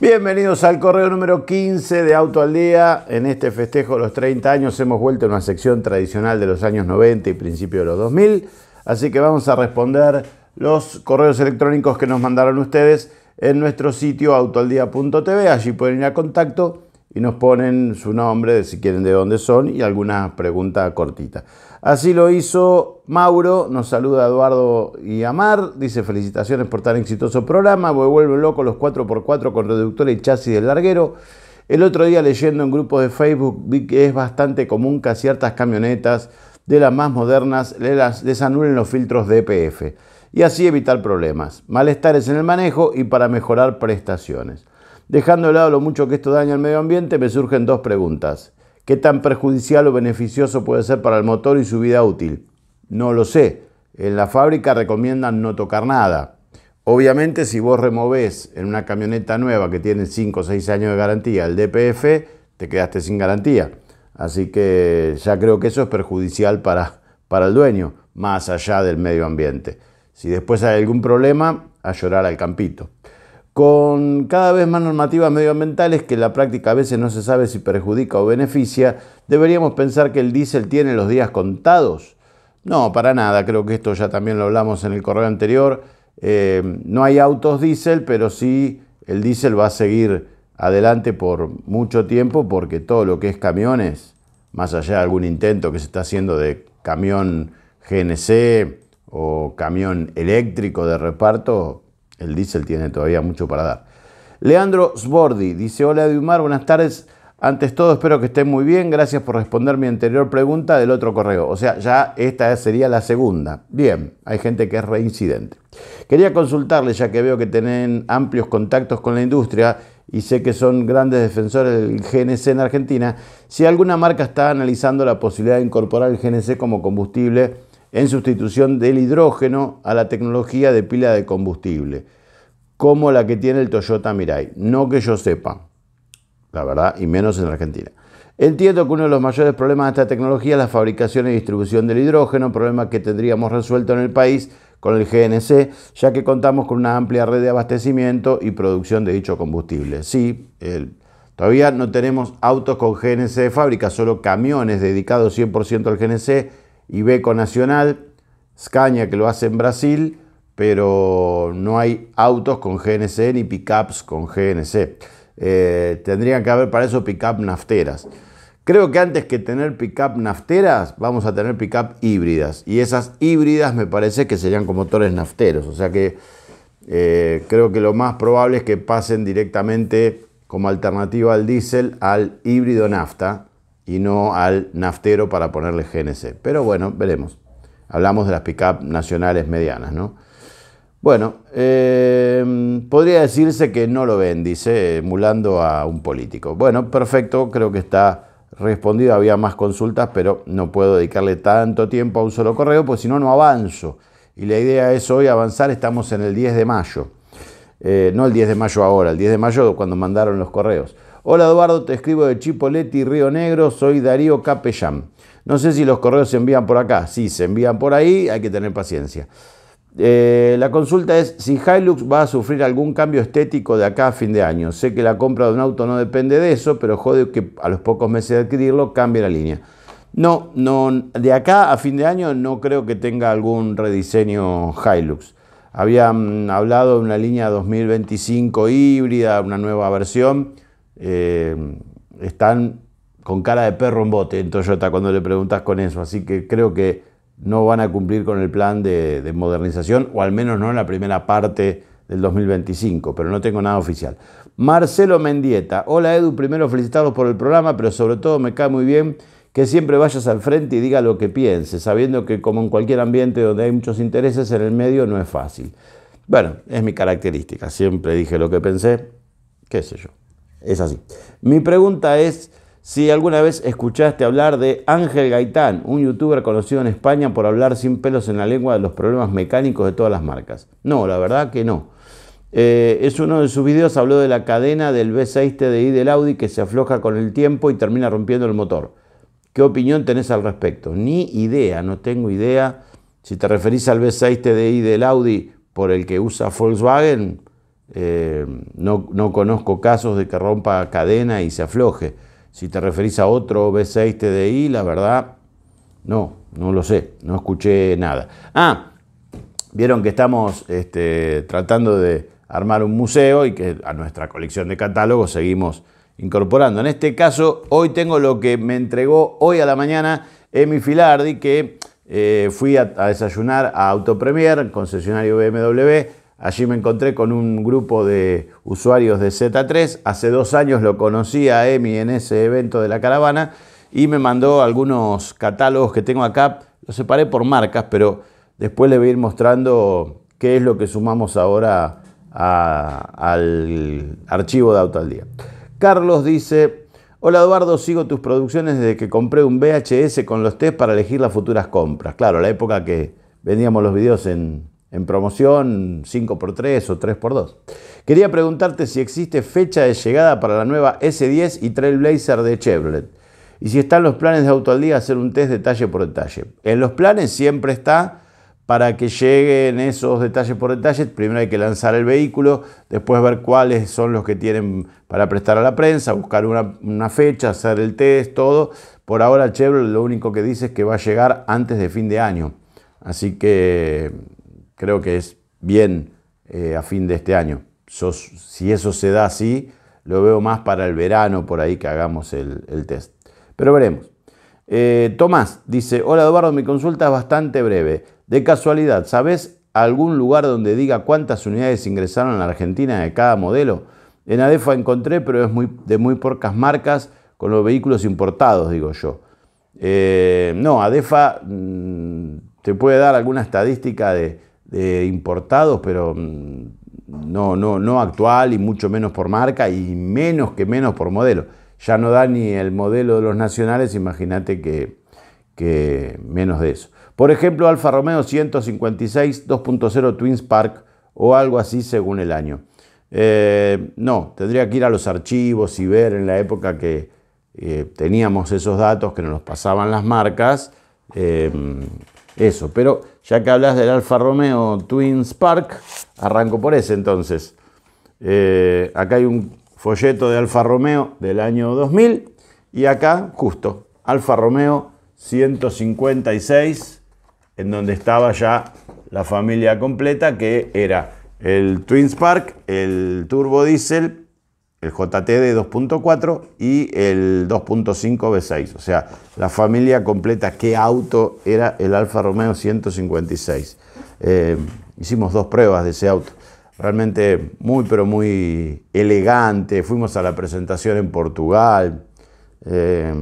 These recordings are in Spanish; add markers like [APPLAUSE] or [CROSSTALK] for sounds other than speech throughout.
Bienvenidos al correo número 15 de Auto al Día. En este festejo de los 30 años hemos vuelto a una sección tradicional de los años 90 y principio de los 2000. Así que vamos a responder los correos electrónicos que nos mandaron ustedes en nuestro sitio autoaldía.tv. Allí pueden ir a contacto y nos ponen su nombre, si quieren de dónde son y alguna pregunta cortita. Así lo hizo Mauro, nos saluda Eduardo y Amar, dice felicitaciones por tan exitoso programa, me vuelvo loco los 4x4 con reductor y chasis del larguero. El otro día leyendo en grupos de Facebook vi que es bastante común que a ciertas camionetas de las más modernas les anulen los filtros DPF e y así evitar problemas, malestares en el manejo y para mejorar prestaciones. Dejando de lado lo mucho que esto daña al medio ambiente, me surgen dos preguntas. ¿Qué tan perjudicial o beneficioso puede ser para el motor y su vida útil? No lo sé. En la fábrica recomiendan no tocar nada. Obviamente si vos removés en una camioneta nueva que tiene 5 o 6 años de garantía el DPF, te quedaste sin garantía. Así que ya creo que eso es perjudicial para, para el dueño, más allá del medio ambiente. Si después hay algún problema, a llorar al campito. Con cada vez más normativas medioambientales que la práctica a veces no se sabe si perjudica o beneficia, deberíamos pensar que el diésel tiene los días contados. No, para nada, creo que esto ya también lo hablamos en el correo anterior. Eh, no hay autos diésel, pero sí el diésel va a seguir adelante por mucho tiempo porque todo lo que es camiones, más allá de algún intento que se está haciendo de camión GNC o camión eléctrico de reparto, el diésel tiene todavía mucho para dar. Leandro Sbordi dice: Hola Dumar, buenas tardes. Antes todo, espero que estén muy bien. Gracias por responder mi anterior pregunta del otro correo. O sea, ya esta sería la segunda. Bien, hay gente que es reincidente. Quería consultarle, ya que veo que tienen amplios contactos con la industria y sé que son grandes defensores del GNC en Argentina, si alguna marca está analizando la posibilidad de incorporar el GNC como combustible en sustitución del hidrógeno a la tecnología de pila de combustible, como la que tiene el Toyota Mirai. No que yo sepa, la verdad, y menos en Argentina. Entiendo que uno de los mayores problemas de esta tecnología es la fabricación y distribución del hidrógeno, problema que tendríamos resuelto en el país con el GNC, ya que contamos con una amplia red de abastecimiento y producción de dicho combustible. Sí, todavía no tenemos autos con GNC de fábrica, solo camiones dedicados 100% al GNC Ibeco Nacional, Scania que lo hace en Brasil, pero no hay autos con GNC ni pickups con GNC. Eh, tendrían que haber para eso pickup nafteras. Creo que antes que tener pickup nafteras, vamos a tener pickup híbridas. Y esas híbridas me parece que serían con motores nafteros. O sea que eh, creo que lo más probable es que pasen directamente como alternativa al diésel al híbrido nafta y no al naftero para ponerle GNC. Pero bueno, veremos. Hablamos de las pick-up nacionales medianas, ¿no? Bueno, em, podría decirse que no lo ven, dice, emulando a un político. Bueno, perfecto, creo que está respondido. Había más consultas, pero no puedo dedicarle tanto tiempo a un solo correo, pues si no, no avanzo. Y la idea es hoy avanzar, estamos en el 10 de mayo. Eh, no el 10 de mayo ahora, el 10 de mayo cuando mandaron los correos. Hola Eduardo, te escribo de Chipoleti, Río Negro, soy Darío Capellán. No sé si los correos se envían por acá. Sí, se envían por ahí, hay que tener paciencia. Eh, la consulta es si Hilux va a sufrir algún cambio estético de acá a fin de año. Sé que la compra de un auto no depende de eso, pero jode que a los pocos meses de adquirirlo cambie la línea. No, no, de acá a fin de año no creo que tenga algún rediseño Hilux. Habían hablado de una línea 2025 híbrida, una nueva versión eh, están con cara de perro en bote en Toyota cuando le preguntas con eso. Así que creo que no van a cumplir con el plan de, modernización, o al menos no en la primera parte del 2025, pero no tengo nada oficial. Marcelo Mendieta, hola Edu, primero felicitados por el programa, pero sobre todo me cae muy bien que siempre vayas al frente y diga lo que pienses, sabiendo que como en cualquier ambiente donde hay muchos intereses en el medio no es fácil. Bueno, es mi característica, siempre dije lo que pensé, qué sé yo. Es así. Mi pregunta es si alguna vez escuchaste hablar de Ángel Gaitán, un youtuber conocido en España por hablar sin pelos en la lengua de los problemas mecánicos de todas las marcas. No, la verdad que no. Eh, es uno de sus videos, habló de la cadena del b 6 TDI del Audi que se afloja con el tiempo y termina rompiendo el motor. ¿Qué opinión tenés al respecto? Ni idea, no tengo idea. Si te referís al b 6 TDI del Audi por el que usa Volkswagen, eh, no, conozco casos de que rompa cadena y se afloje. Si te referís a otro B6 TDI, la verdad, no, no lo sé, no escuché nada. Ah, vieron que estamos este, tratando de armar un museo y que a nuestra colección de catálogos seguimos incorporando. En este caso, hoy tengo lo que me entregó hoy a la mañana Emi Filardi, que eh, fui a, a, desayunar a Autopremier, concesionario BMW, Allí me encontré con un grupo de usuarios de Z3. Hace dos años lo conocí a Emi en ese evento de la caravana y me mandó algunos catálogos que tengo acá. Los separé por marcas, pero después le voy a ir mostrando qué es lo que sumamos ahora al archivo de Auto Día. Carlos dice, hola Eduardo, sigo tus producciones desde que compré un VHS con los test para elegir las futuras compras. Claro, la época que vendíamos los videos en en promoción 5x3 o 3x2. Quería preguntarte si existe fecha de llegada para la nueva S10 y Trailblazer de Chevrolet. Y si están los planes de Auto al Día hacer un test detalle por detalle. En los planes siempre está para que lleguen esos detalles por detalle. Primero hay que lanzar el vehículo, después ver cuáles son los que tienen para prestar a la prensa, buscar una, una fecha, hacer el test, todo. Por ahora Chevrolet lo único que dice es que va a llegar antes de fin de año. Así que creo que es bien eh, a fin de este año. si eso se da así, lo veo más para el verano, por ahí que hagamos el, test. Pero veremos. Eh, Tomás dice, hola Eduardo, mi consulta es bastante breve. De casualidad, ¿sabes algún lugar donde diga cuántas unidades ingresaron a la Argentina de cada modelo? En ADEFA encontré, pero es de muy pocas marcas con los vehículos importados, digo yo. Eh, no, ADEFA mm, te puede dar alguna estadística de, importados, pero mm, no, no, no actual y mucho menos por marca y menos que menos por modelo. Ya no da ni el modelo de los nacionales, imagínate que, que menos de eso. Por ejemplo, Alfa Romeo 156 2.0 twins park o algo así según el año. Eh, no, tendría que ir a los archivos y ver en la época que eh, teníamos esos datos que nos los pasaban las marcas. Eh, eso. Pero ya que hablas del Alfa Romeo Twin Spark, arranco por ese entonces. Eh, acá hay un folleto de Alfa Romeo del año 2000 y acá justo Alfa Romeo 156, en donde estaba ya la familia completa que era el Twin Spark, el turbo diesel el JTD 2.4 y el 2.5 V6. O sea, la familia completa, qué auto era el Alfa Romeo 156. Eh, hicimos dos pruebas de ese auto. Realmente muy, pero muy elegante. Fuimos a la presentación en Portugal, eh,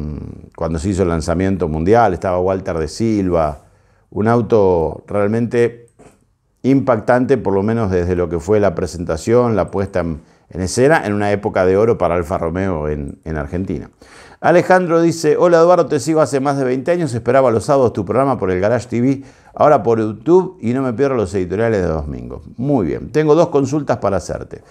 cuando se hizo el lanzamiento mundial. Estaba Walter de Silva. Un auto realmente impactante, por lo menos desde lo que fue la presentación, la puesta en en escena en una época de oro para Alfa Romeo en, Argentina. Alejandro dice, hola Eduardo, te sigo hace más de 20 años, esperaba los sábados tu programa por el Garage TV, ahora por YouTube y no me pierdo los editoriales de domingo. Muy bien, tengo dos consultas para hacerte.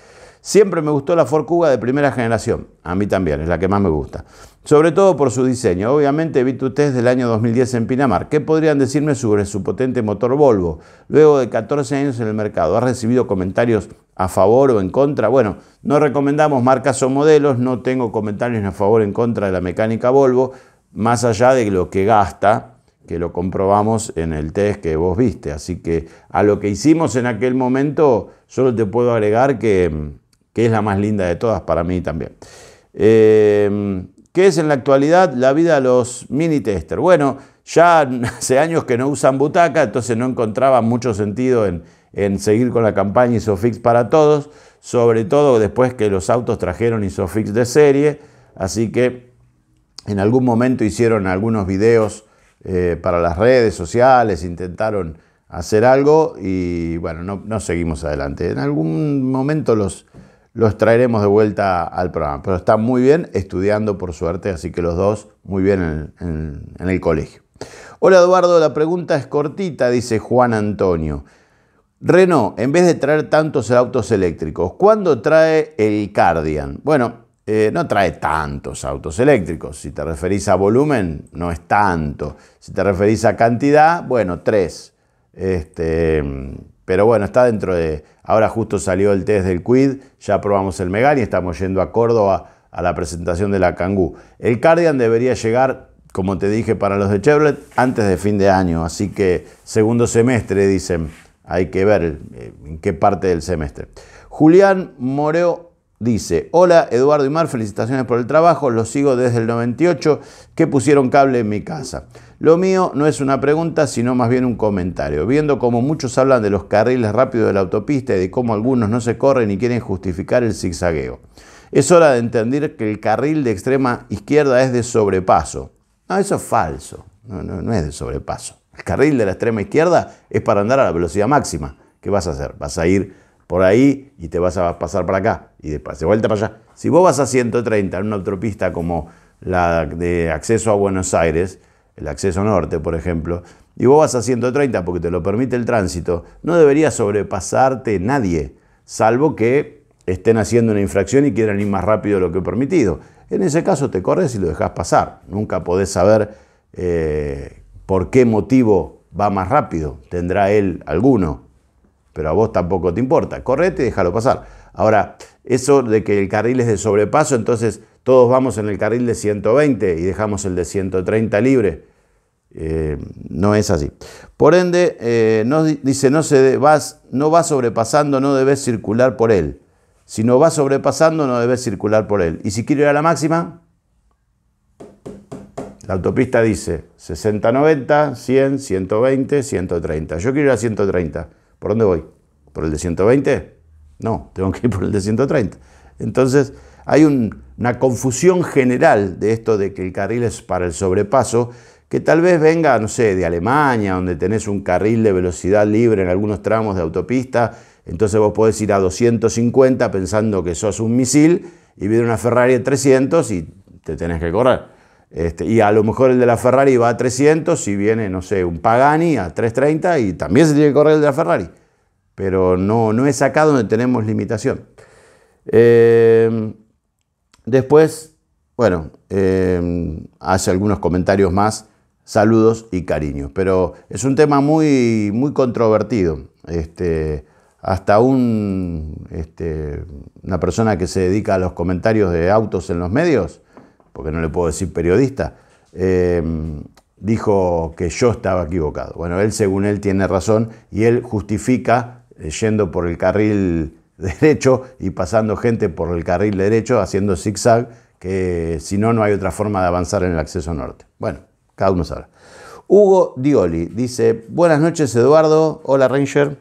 Siempre me gustó la Ford de primera generación. A mí también, es la que más me gusta. Sobre todo por su diseño. Obviamente vi tu test del año 2010 en Pinamar. ¿Qué podrían decirme sobre su potente motor Volvo? Luego de 14 años en el mercado, ¿ha recibido comentarios a favor o en contra? Bueno, no recomendamos marcas o modelos. No tengo comentarios a favor o en contra de la mecánica Volvo. Más allá de lo que gasta, que lo comprobamos en el test que vos viste. Así que a lo que hicimos en aquel momento, solo te puedo agregar que mm, que es la más linda de todas para mí también. Em, ¿Qué es en la actualidad la vida de los mini tester? Bueno, ya [LAUGHS] hace años que no usan butaca, entonces no encontraba mucho sentido en, seguir con la campaña ISOFIX para todos, sobre todo después que los autos trajeron ISOFIX de serie, así que en algún momento hicieron algunos videos eh, para las redes sociales, intentaron hacer algo y bueno, no seguimos adelante. En algún momento los, los traeremos de vuelta al programa. Pero están muy bien estudiando, por suerte, así que los dos muy bien en, el colegio. Hola Eduardo, la pregunta es cortita, dice Juan Antonio. Renault, en vez de traer tantos autos eléctricos, ¿cuándo trae el Cardian? Bueno, eh, no trae tantos autos eléctricos. Si te referís a volumen, no es tanto. Si te referís a cantidad, bueno, tres. Este, pero bueno, está dentro de... Ahora justo salió el test del Quid, ya probamos el Megan y estamos yendo a Córdoba a la presentación de la Cangú. El Cardian debería llegar, como te dije, para los de Chevrolet antes de fin de año, así que segundo semestre, dicen. Hay que ver eh, en qué parte del semestre. Julián Moreo Dice, hola Eduardo y Mar, felicitaciones por el trabajo, los sigo desde el 98 que pusieron cable en mi casa. Lo mío no es una pregunta, sino más bien un comentario. Viendo como muchos hablan de los carriles rápidos de la autopista y de cómo algunos no se corren y quieren justificar el zigzagueo. Es hora de entender que el carril de extrema izquierda es de sobrepaso. No, eso es falso, no, no es de sobrepaso. El carril de la extrema izquierda es para andar a la velocidad máxima. ¿Qué vas a hacer? Vas a ir por ahí y te vas a pasar para acá y de, vuelta para allá. Si vos vas a 130 en una autopista como la de acceso a Buenos Aires, el acceso norte, por ejemplo, y vos vas a 130 porque te lo permite el tránsito, no debería sobrepasarte nadie, salvo que estén haciendo una infracción y quieran ir más rápido de lo que permitido. En ese caso te corres y lo dejas pasar. Nunca podés saber eh, por qué motivo va más rápido. Tendrá él alguno, pero a vos tampoco te importa. Correte y déjalo pasar. Ahora, eso de que el carril es de sobrepaso, entonces todos vamos en el carril de 120 y dejamos el de 130 libre. Eh, no es así. Por ende, eh, no, dice, no, se no vas sobrepasando, no debes circular por él. Si no va sobrepasando, no debes circular por él. Y si quiero ir a la máxima, la autopista dice 60, 90, 100, 120, 130. Yo quiero ir a 130. ¿Por dónde voy? ¿Por el de 120? No, tengo que ir por el de 130. Entonces, hay una confusión general de esto de que el carril es para el sobrepaso, que tal vez venga, no sé, de Alemania, donde tenés un carril de velocidad libre en algunos tramos de autopista, entonces vos podés ir a 250 pensando que sos un misil y viene una Ferrari de 300 y te tenés que correr. Este, y a lo mejor el de la Ferrari va a 300 y viene, no sé, un Pagani a 330 y también se tiene que correr el de la Ferrari pero no, no es acá donde tenemos limitación. Eh, después, bueno, eh, hace algunos comentarios más, saludos y cariños, pero es un tema muy, muy controvertido. Este, hasta un, este, una persona que se dedica a los comentarios de autos en los medios, porque no le puedo decir periodista, eh, dijo que yo estaba equivocado. Bueno, él según él tiene razón y él justifica eh, yendo por el carril [LAUGHS] derecho y pasando gente por el carril derecho haciendo zigzag, que si no, no hay otra forma de avanzar en el acceso norte. Bueno, cada uno Hugo Dioli dice, buenas noches Eduardo, hola Ranger.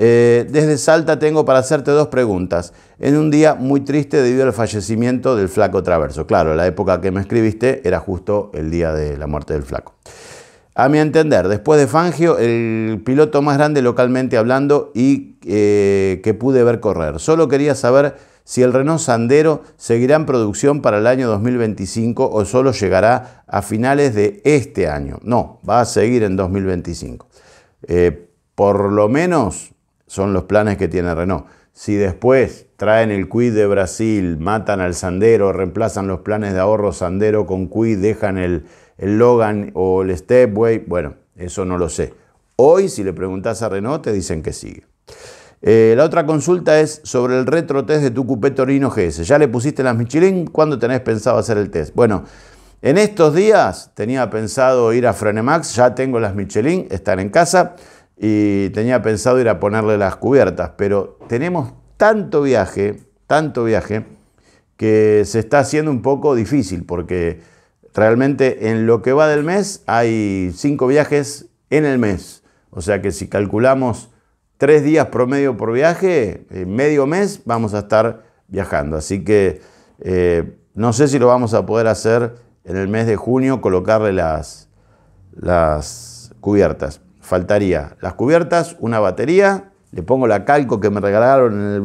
Eh, desde Salta tengo para hacerte dos preguntas. En un día muy triste debido al fallecimiento del flaco Traverso. Claro, la época que me escribiste era justo el día de la muerte del flaco. A mi entender, después de Fangio, el piloto más grande localmente hablando y eh, que pude ver correr. Solo quería saber si el Renault Sandero seguirá en producción para el año 2025 o solo llegará a finales de este año. No, va a seguir en 2025. Eh, por lo menos son los planes que tiene Renault. Si después traen el CUI de Brasil, matan al Sandero, reemplazan los planes de ahorro Sandero con CUI, dejan el, el Logan o el Stepway, bueno, eso no lo sé. Hoy, si le preguntas a Renault, te dicen que sigue. Eh, la otra consulta es sobre el retro test de tu cupé Torino GS. ¿Ya le pusiste las Michelin? ¿Cuándo tenés pensado hacer el test? Bueno, en estos días tenía pensado ir a Frenemax, ya tengo las Michelin, están en casa, y tenía pensado ir a ponerle las cubiertas, pero tenemos tanto viaje, tanto viaje, que se está haciendo un poco difícil porque Realmente en lo que va del mes hay cinco viajes en el mes. O sea que si calculamos tres días promedio por viaje, en eh, medio mes vamos a estar viajando. Así que eh, no sé si lo vamos a poder hacer en el mes de junio, colocarle las, cubiertas. Faltaría las cubiertas, una batería, le pongo la calco que me regalaron en el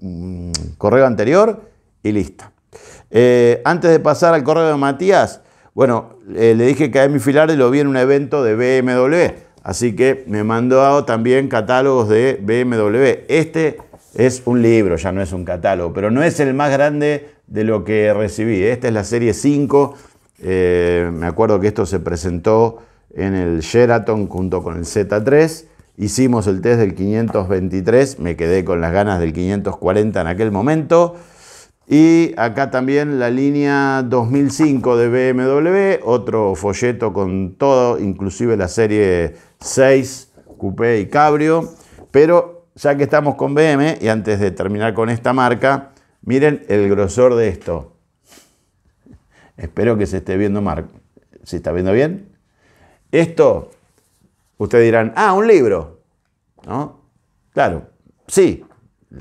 mm, correo anterior y lista. Eh, antes de pasar al correo de Matías, bueno, eh, le dije que a Emi Filardi lo vi en un evento de BMW, así que me mandó también catálogos de BMW. Este es un libro, ya no es un catálogo, pero no es el más grande de lo que recibí. Esta es la serie 5. Eh, me acuerdo que esto se presentó en el Sheraton junto con el Z3. Hicimos el test del 523, me quedé con las ganas del 540 en aquel momento. Y acá también la línea 2005 de BMW, otro folleto con todo, inclusive la serie 6, Coupé y Cabrio. Pero ya que estamos con BM, y antes de terminar con esta marca, miren el grosor de esto. Espero que se esté viendo Marco, ¿Se está viendo bien? Esto, ustedes dirán, ah, un libro. Claro, sí,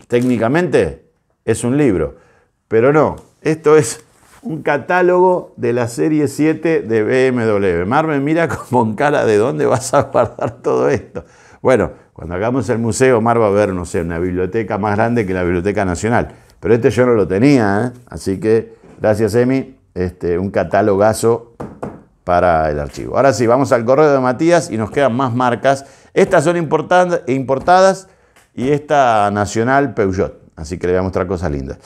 técnicamente es un libro. Pero no, esto es un catálogo de la serie 7 de BMW. me mira con cara de dónde vas a guardar todo esto. Bueno, cuando hagamos el museo, Mar va a ver, no sé, una biblioteca más grande que la Biblioteca Nacional. Pero este yo no lo tenía, ¿eh? así que gracias, Emi. Este, un catálogazo para el archivo. Ahora sí, vamos al correo de Matías y nos quedan más marcas. Estas son importadas y esta nacional Peugeot. Así que le voy a mostrar cosas lindas.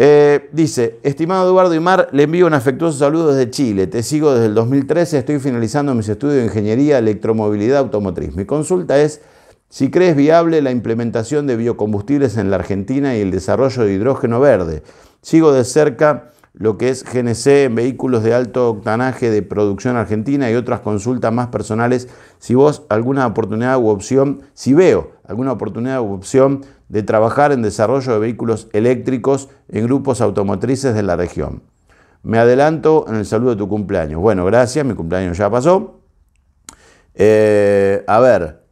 Eh, dice, estimado Eduardo Imar, le envío un afectuoso saludo desde Chile. Te sigo desde el 2013, estoy finalizando mis estudios de ingeniería, electromovilidad, automotriz. Mi consulta es si crees viable la implementación de biocombustibles en la Argentina y el desarrollo de hidrógeno verde. Sigo de cerca lo que es GNC en vehículos de alto octanaje de producción argentina y otras consultas más personales. Si vos alguna oportunidad u opción, si veo alguna oportunidad u opción de trabajar en desarrollo de vehículos eléctricos en grupos automotrices de la región. Me adelanto en el saludo de tu cumpleaños. Bueno, gracias, mi cumpleaños ya pasó. Eh, a ver,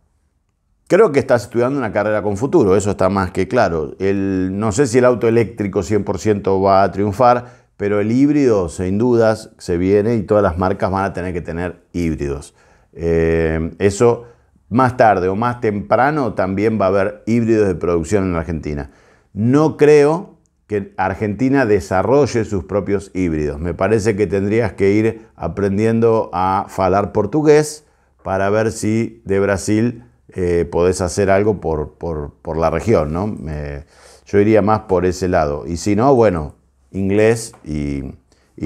creo que estás estudiando una carrera con futuro, eso está más que claro. El, no sé si el auto eléctrico 100% va a triunfar, pero el híbrido sin dudas se viene y todas las marcas van a tener que tener híbridos. Eh, eso más tarde o más temprano también va a haber híbridos de producción en Argentina. No creo que Argentina desarrolle sus propios híbridos. Me parece que tendrías que ir aprendiendo a falar portugués para ver si de Brasil eh, podés hacer algo por, la región. ¿no? yo iría más por ese lado. Y si no, bueno, inglés y,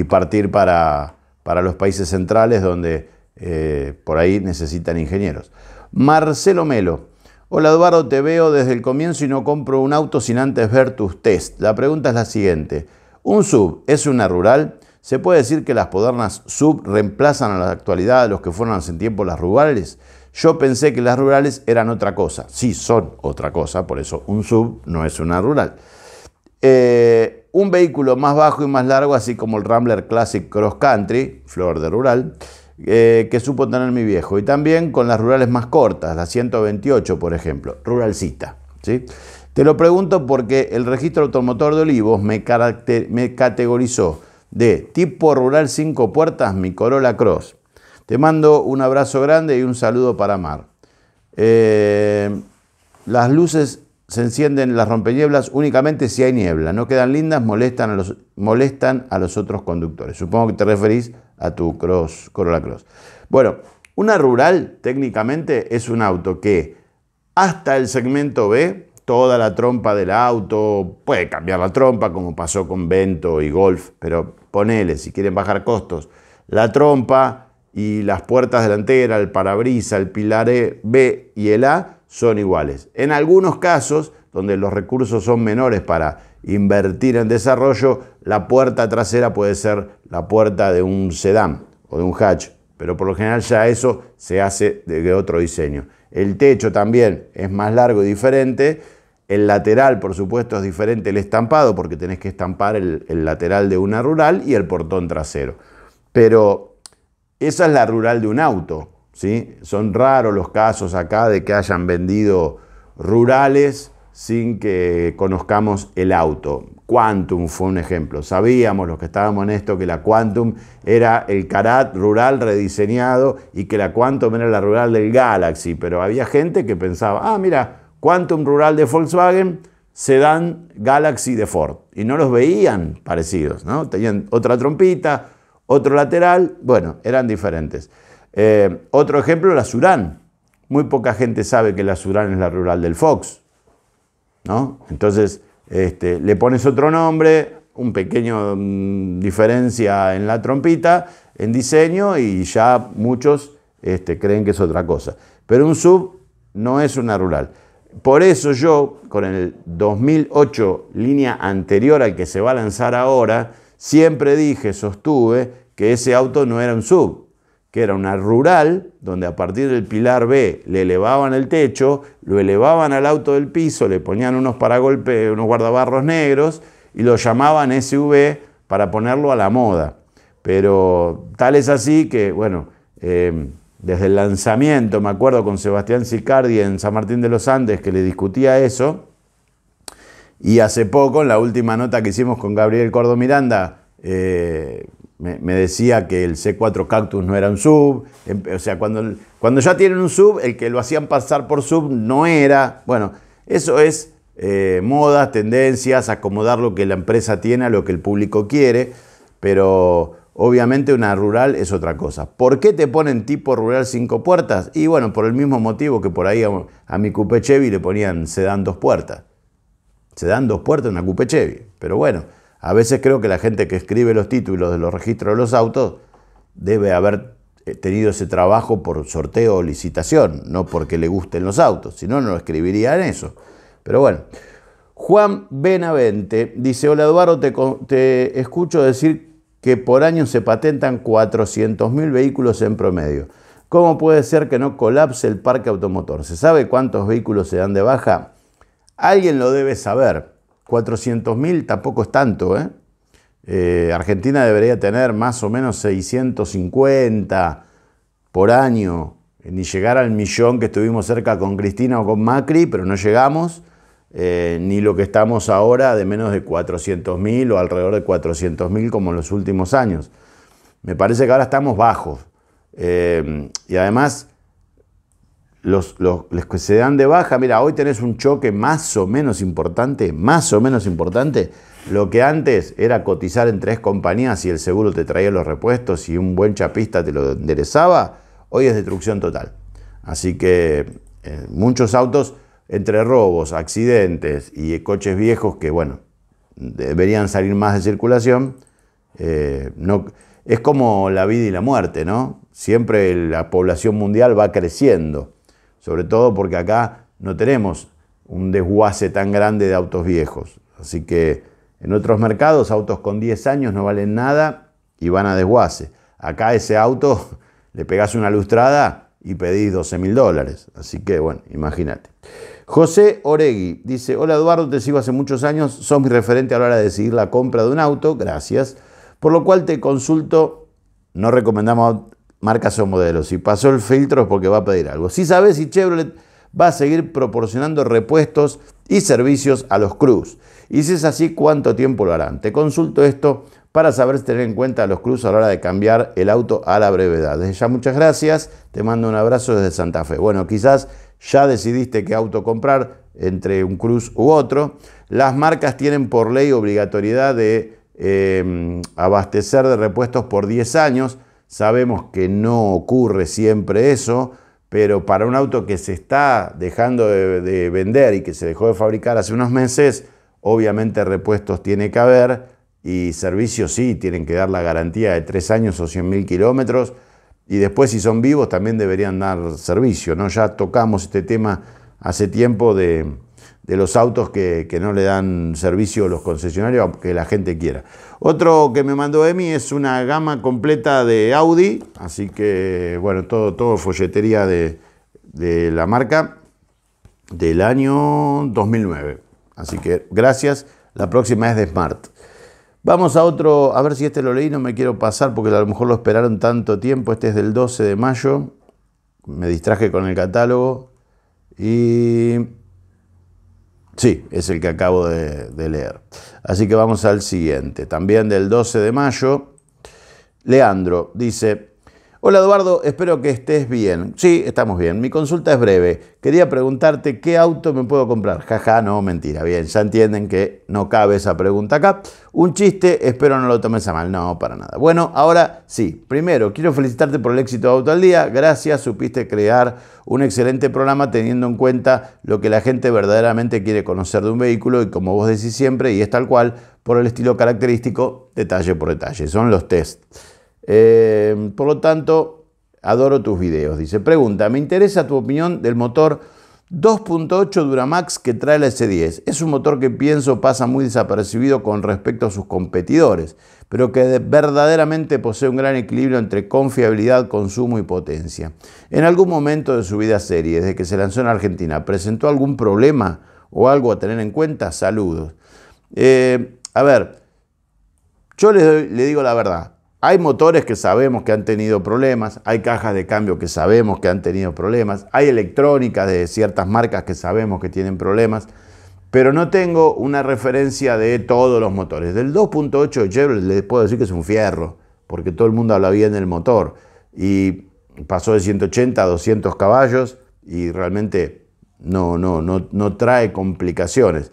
partir para, los países centrales donde eh, por ahí necesitan ingenieros. Marcelo Melo. Hola Eduardo, te veo desde el comienzo y no compro un auto sin antes ver tus test. La pregunta es la siguiente. ¿Un sub es una rural? ¿Se puede decir que las modernas sub reemplazan a la actualidad a los que fueron hace tiempo las rurales? Yo pensé que las rurales eran otra cosa. Sí, son otra cosa, por eso un sub no es una rural. Eh, un vehículo más bajo y más largo, así como el Rambler Classic Cross Country, flor de rural, eh, que supo tener mi viejo y también con las rurales más cortas, la 128 por ejemplo, ruralcita. ¿sí? Te lo pregunto porque el registro automotor de Olivos me, categorizó de tipo rural 5 puertas mi Corolla Cross. Te mando un abrazo grande y un saludo para Mar. Eh, las luces se encienden las rompenieblas únicamente si hay niebla. No quedan lindas, molestan los, molestan a los otros conductores. Supongo que te referís a tu Cross, Corolla Cross. Bueno, una rural técnicamente es un auto que hasta el segmento B, toda la trompa del auto, puede cambiar la trompa como pasó con Vento y Golf, pero ponele, si quieren bajar costos, la trompa y las puertas delanteras, el parabrisa, el pilar e, B y el A son iguales. En algunos casos, donde los recursos son menores para invertir en desarrollo, la puerta trasera puede ser la puerta de un sedán o de un hatch, pero por lo general ya eso se hace de otro diseño. El techo también es más largo y diferente. El lateral, por supuesto, es diferente el estampado porque tenés que estampar el, el lateral de una rural y el portón trasero. Pero esa es la rural de un auto. ¿sí? Son raros los casos acá de que hayan vendido rurales sin que conozcamos el auto. Quantum fue un ejemplo. Sabíamos los que estábamos en esto que la Quantum era el Carat rural rediseñado y que la Quantum era la rural del Galaxy, pero había gente que pensaba, ah, mira, Quantum rural de Volkswagen, dan Galaxy de Ford. Y no los veían parecidos, ¿no? Tenían otra trompita, otro lateral, bueno, eran diferentes. Eh, otro ejemplo, la Suran, Muy poca gente sabe que la Suran es la rural del Fox. Entonces, este, le pones otro nombre, un pequeño mm, diferencia en la trompita, en diseño, y ya muchos este, creen que es otra cosa. Pero un sub no es una rural. Por eso yo, con el 2008, línea anterior al que se va a lanzar ahora, siempre dije, sostuve, que ese auto no era un sub, que era una rural, donde a partir del pilar B le elevaban el techo, lo elevaban al auto del piso, le ponían unos paragolpes, unos guardabarros negros y lo llamaban SV para ponerlo a la moda. Pero tal es así que, bueno, em, desde el lanzamiento, me acuerdo con Sebastián Sicardi en San Martín de los Andes que le discutía eso, y hace poco, en la última nota que hicimos con Gabriel Cordo Miranda, eh, me, decía que el C4 Cactus no era un sub. Em, o sea, cuando, cuando ya tienen un sub, el que lo hacían pasar por sub no era. Bueno, eso es eh, modas, tendencias, acomodar lo que la empresa tiene a lo que el público quiere. Pero obviamente una rural es otra cosa. ¿Por qué te ponen tipo rural cinco puertas? Y bueno, por el mismo motivo que por ahí a, mi cupé Chevy le ponían dan dos puertas. Se dan dos puertas, en una cupé Chevy. Pero bueno. A veces creo que la gente que escribe los títulos de los registros de los autos debe haber eh, tenido ese trabajo por sorteo o licitación, no porque le gusten los autos, si no, no escribirían eso. Pero bueno, Juan Benavente dice, hola Eduardo, te, te escucho decir que por año se patentan 400.000 vehículos en promedio. ¿Cómo puede ser que no colapse el parque automotor? ¿Se sabe cuántos vehículos se dan de baja? Alguien lo debe saber. 400.000 tampoco es tanto, ¿eh? ¿eh? Argentina debería tener más o menos 650 por año, eh, ni llegar al millón que estuvimos cerca con Cristina o con Macri, pero no llegamos, eh, ni lo que estamos ahora de menos de 400.000 o alrededor de 400.000 como en los últimos años. Me parece que ahora estamos bajos. y además los, que se dan de baja, mira, hoy tenés un choque más o menos importante, más o menos importante. Lo que antes era cotizar en tres compañías y el seguro te traía los repuestos y un buen chapista te lo enderezaba, hoy es destrucción total. Así que eh, muchos autos, entre robos, accidentes y coches viejos que, bueno, deberían salir más de circulación, eh, es como la vida y la muerte, ¿no? Siempre la población mundial va creciendo sobre todo porque acá no tenemos un desguace tan grande de autos viejos. Así que en otros mercados autos con 10 años no valen nada y van a desguace. Acá ese auto [LAUGHS] le pegás una lustrada y pedís 12 mil dólares. Así que bueno, imagínate. José Oregui dice, hola Eduardo, te sigo hace muchos años, sos mi referente a la hora de decidir la compra de un auto, gracias. Por lo cual te consulto, no recomendamos marcas o modelos. Si pasó el filtro es porque va a pedir algo. Si sabes si Chevrolet va a seguir proporcionando repuestos y servicios a los Cruz. Y si es así, ¿cuánto tiempo lo harán? Te consulto esto para saber si tener en cuenta a los Cruz a la hora de cambiar el auto a la brevedad. Desde ya muchas gracias, te mando un abrazo desde Santa Fe. Bueno, quizás ya decidiste qué auto comprar entre un Cruz u otro. Las marcas tienen por ley obligatoriedad de eh, abastecer de repuestos por 10 años. Sabemos que no ocurre siempre eso, pero para un auto que se está dejando de, vender y que se dejó de fabricar hace unos meses, obviamente repuestos tiene que haber y servicios sí, tienen que dar la garantía de tres años o 100.000 kilómetros. Y después si son vivos también deberían dar servicio, ¿no? Ya tocamos este tema hace tiempo de, de los autos que, no le dan servicio los concesionarios, aunque la gente quiera. Otro que me mandó Emi es una gama completa de Audi, así que bueno, todo, todo folletería de, de la marca del año 2009. Así que gracias, la próxima es de Smart. Vamos a otro, a ver si este lo leí, no me quiero pasar porque a lo mejor lo esperaron tanto tiempo, este es del 12 de mayo, me distraje con el catálogo y Sí, es el que acabo de, leer. Así que vamos al siguiente. También del 12 de mayo. Leandro dice, Hola Eduardo, espero que estés bien. Sí, estamos bien. Mi consulta es breve. Quería preguntarte qué auto me puedo comprar. Jaja, no, mentira. Bien, ya entienden que no cabe esa pregunta acá. Un chiste, espero no lo tomes a mal. No, para nada. Bueno, ahora sí. Primero, quiero felicitarte por el éxito de Auto al Día. Gracias, supiste crear un excelente programa teniendo en cuenta lo que la gente verdaderamente quiere conocer de un vehículo y como vos decís siempre, y es tal cual, por el estilo característico, detalle por detalle. Son los test. Em, por lo tanto, adoro tus videos. Dice, pregunta, me interesa tu opinión del motor 2.8 Duramax que trae la S10. Es un motor que pienso pasa muy desapercibido con respecto a sus competidores, pero que verdaderamente posee un gran equilibrio entre confiabilidad, consumo y potencia. En algún momento de su vida serie, desde que se lanzó en Argentina, ¿presentó algún problema o algo a tener en cuenta? Saludos. Eh, a ver, yo le digo la verdad. Hay motores que sabemos que han tenido problemas, hay cajas de cambio que sabemos que han tenido problemas, hay electrónica de ciertas marcas que sabemos que tienen problemas, pero no tengo una referencia de todos los motores. Del 2.8 de Chevrolet les puedo decir que es un fierro, porque todo el mundo habla bien del motor y pasó de 180 a 200 caballos y realmente no, no, no, no trae complicaciones.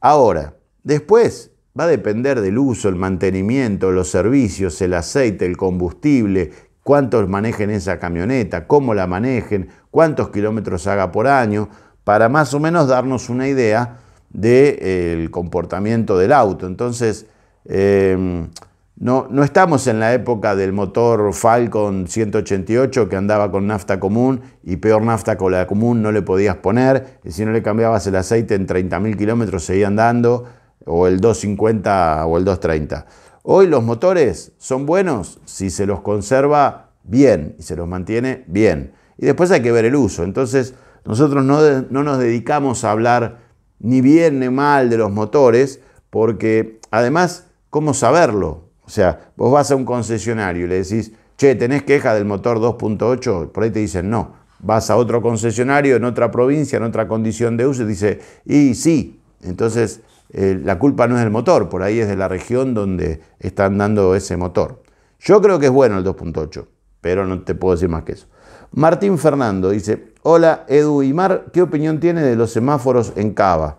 Ahora, después Va a depender del uso, el mantenimiento, los servicios, el aceite, el combustible, cuántos manejen esa camioneta, cómo la manejen, cuántos kilómetros haga por año, para más o menos darnos una idea del de, eh, el comportamiento del auto. Entonces, em, no, no estamos en la época del motor Falcon 188 que andaba con nafta común y peor nafta con la común no le podías poner, y si no le cambiabas el aceite en 30.000 kilómetros seguía andando o el 250 o el 230. Hoy los motores son buenos si se los conserva bien y se los mantiene bien. Y después hay que ver el uso. Entonces nosotros no, nos dedicamos a hablar ni bien ni mal de los motores porque además, ¿cómo saberlo? O sea, vos vas a un concesionario y le decís, che, ¿tenés queja del motor 2.8? Por ahí te dicen, no. Vas a otro concesionario en otra provincia, en otra condición de uso, y dice, y sí. Entonces, eh, la culpa no es del motor, por ahí es de la región donde están dando ese motor. Yo creo que es bueno el 2.8, pero no te puedo decir más que eso. Martín Fernando dice, hola Edu y Mar, ¿qué opinión tiene de los semáforos en Cava?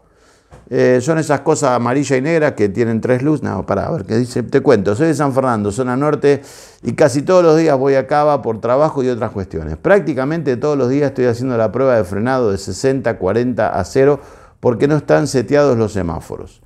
Eh, son esas cosas amarilla y negra que tienen tres luces. No, Para a ver qué dice. Te cuento, soy de San Fernando, zona norte, y casi todos los días voy a Cava por trabajo y otras cuestiones. Prácticamente todos los días estoy haciendo la prueba de frenado de 60, 40 a 0 porque no están seteados los semáforos.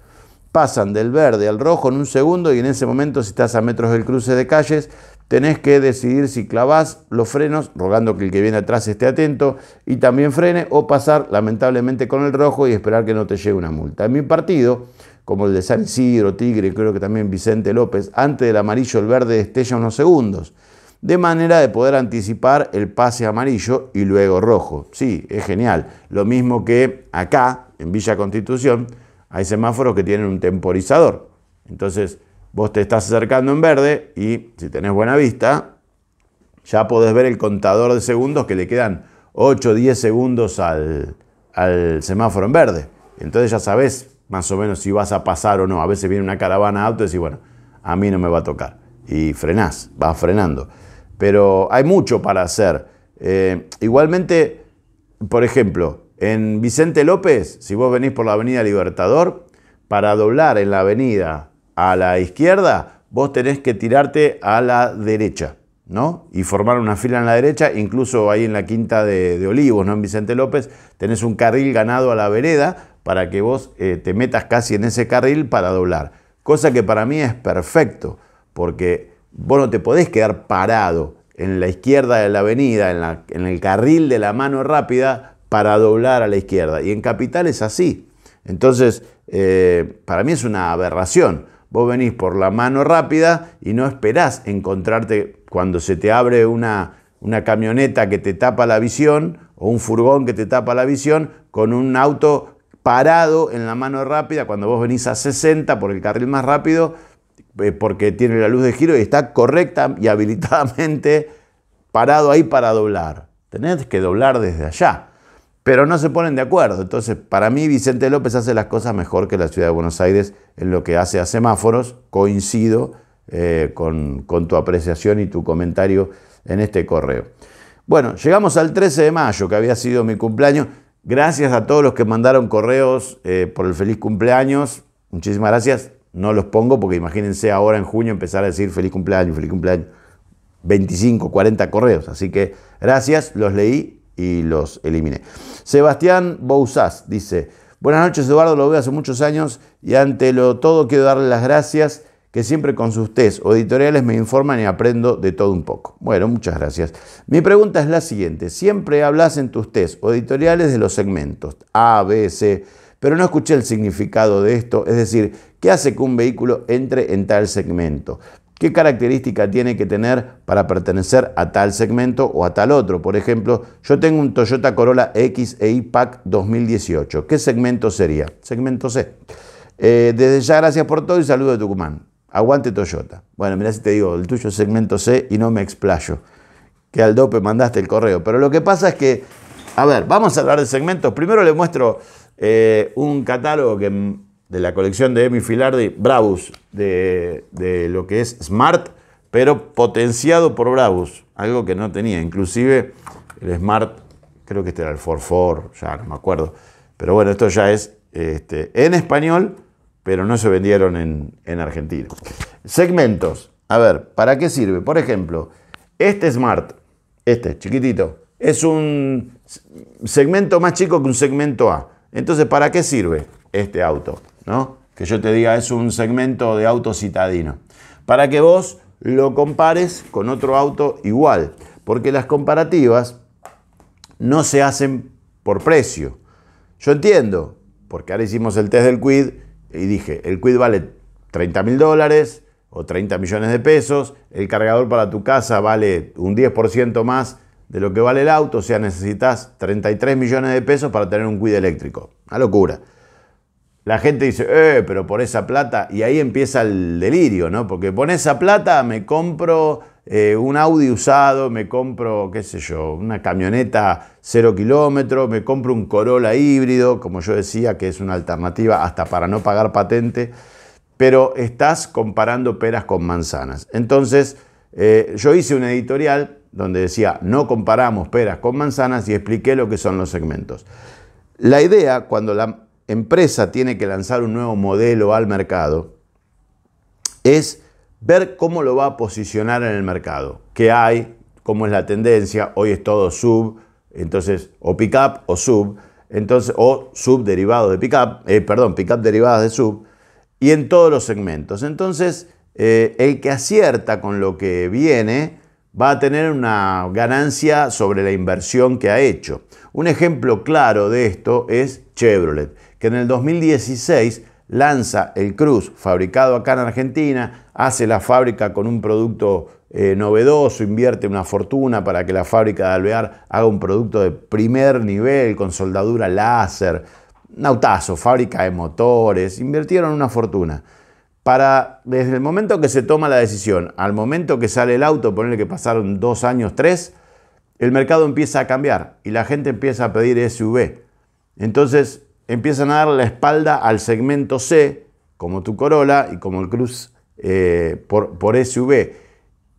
Pasan del verde al rojo en un segundo y en ese momento si estás a metros del cruce de calles, tenés que decidir si clavás los frenos, rogando que el que viene atrás esté atento y también frene, o pasar lamentablemente con el rojo y esperar que no te llegue una multa. En mi partido, como el de San Isidro, Tigre, creo que también Vicente López, antes del amarillo el verde destella unos segundos de manera de poder anticipar el pase amarillo y luego rojo. Sí, es genial. Lo mismo que acá, en Villa Constitución, hay semáforos que tienen un temporizador. Entonces, vos te estás acercando en verde y si tenés buena vista, ya podés ver el contador de segundos que le quedan 8 o 10 segundos al, semáforo en verde. Entonces ya sabés más o menos si vas a pasar o no. A veces viene una caravana de auto y decís, bueno, a mí no me va a tocar. Y frenás, vas frenando pero hay mucho para hacer. Eh, igualmente, por ejemplo, en Vicente López, si vos venís por la Avenida Libertador, para doblar en la avenida a la izquierda, vos tenés que tirarte a la derecha, ¿no? Y formar una fila en la derecha, incluso ahí en la quinta de, Olivos, ¿no? En Vicente López, tenés un carril ganado a la vereda para que vos eh, te metas casi en ese carril para doblar. Cosa que para mí es perfecto, porque Vos no te podés quedar parado en la izquierda de la avenida, en, el carril de la mano rápida, para doblar a la izquierda. Y en Capital es así. Entonces, eh, para mí es una aberración. Vos venís por la mano rápida y no esperás encontrarte cuando se te abre una, una camioneta que te tapa la visión o un furgón que te tapa la visión con un auto parado en la mano rápida cuando vos venís a 60 por el carril más rápido eh, porque tiene la luz de giro y está correcta y habilitadamente parado ahí para doblar. Tenés que doblar desde allá. Pero no se ponen de acuerdo. Entonces, para mí, Vicente López hace las cosas mejor que la ciudad de Buenos Aires en lo que hace a semáforos. Coincido eh, con, tu apreciación y tu comentario en este correo. Bueno, llegamos al 13 de mayo, que había sido mi cumpleaños. Gracias a todos los que mandaron correos eh, por el feliz cumpleaños. Muchísimas gracias. No los pongo porque imagínense ahora en junio empezar a decir feliz cumpleaños, feliz cumpleaños. 25, 40 correos. Así que gracias, los leí y los eliminé. Sebastián boussas dice, buenas noches Eduardo, lo veo hace muchos años y ante lo todo quiero darle las gracias que siempre con sus test editoriales me informan y aprendo de todo un poco. Bueno, muchas gracias. Mi pregunta es la siguiente. Siempre hablas en tus test editoriales de los segmentos A, B, C. Pero no escuché el significado de esto, es decir, ¿qué hace que un vehículo entre en tal segmento? ¿Qué característica tiene que tener para pertenecer a tal segmento o a tal otro? Por ejemplo, yo tengo un Toyota Corolla X e pack 2018. ¿Qué segmento sería? Segmento C. Eh, desde ya, gracias por todo y saludo de Tucumán. Aguante Toyota. Bueno, mira si te digo, el tuyo es segmento C y no me explayo. Que al dope mandaste el correo. Pero lo que pasa es que, a ver, vamos a hablar de segmentos. Primero le muestro eh, un catálogo que, de la colección de Emi Filardi, Brabus, de, lo que es Smart, pero potenciado por Brabus, algo que no tenía. Inclusive el Smart, creo que este era el 4-4, ya no me acuerdo. Pero bueno, esto ya es este, en español, pero no se vendieron en, en Argentina. Segmentos. A ver, ¿para qué sirve? Por ejemplo, este Smart, este chiquitito, es un segmento más chico que un segmento A. Entonces, ¿para qué sirve este auto? ¿No? Que yo te diga, es un segmento de auto citadino. Para que vos lo compares con otro auto igual. Porque las comparativas no se hacen por precio. Yo entiendo, porque ahora hicimos el test del quid y dije, el quid vale 30 mil dólares o 30 millones de pesos, el cargador para tu casa vale un 10% más de lo que vale el auto, o sea, necesitas 33 millones de pesos para tener un cuide eléctrico. Una locura. La gente dice, eh, pero por esa plata, y ahí empieza el delirio, ¿no? Porque por esa plata me compro eh, un Audi usado, me compro, qué sé yo, una camioneta cero kilómetro, me compro un Corolla híbrido, como yo decía, que es una alternativa hasta para no pagar patente, pero estás comparando peras con manzanas. Entonces, eh, yo hice una editorial donde decía, no comparamos peras con manzanas y expliqué lo que son los segmentos. La idea, cuando la empresa tiene que lanzar un nuevo modelo al mercado, es ver cómo lo va a posicionar en el mercado, qué hay, cómo es la tendencia, hoy es todo sub, entonces, o pick-up o sub, entonces, o sub derivado de pick-up, eh, perdón, pickup up derivadas de sub, y en todos los segmentos. Entonces, eh, el que acierta con lo que viene va a tener una ganancia sobre la inversión que ha hecho. Un ejemplo claro de esto es Chevrolet, que en el 2016 lanza el Cruz, fabricado acá en Argentina, hace la fábrica con un producto eh, novedoso, invierte una fortuna para que la fábrica de Alvear haga un producto de primer nivel con soldadura láser, nautazo, fábrica de motores, invirtieron una fortuna para desde el momento que se toma la decisión al momento que sale el auto, ponerle que pasaron dos años, tres, el mercado empieza a cambiar y la gente empieza a pedir SUV. Entonces empiezan a dar la espalda al segmento C, como tu Corolla y como el Cruz eh, por, por SUV.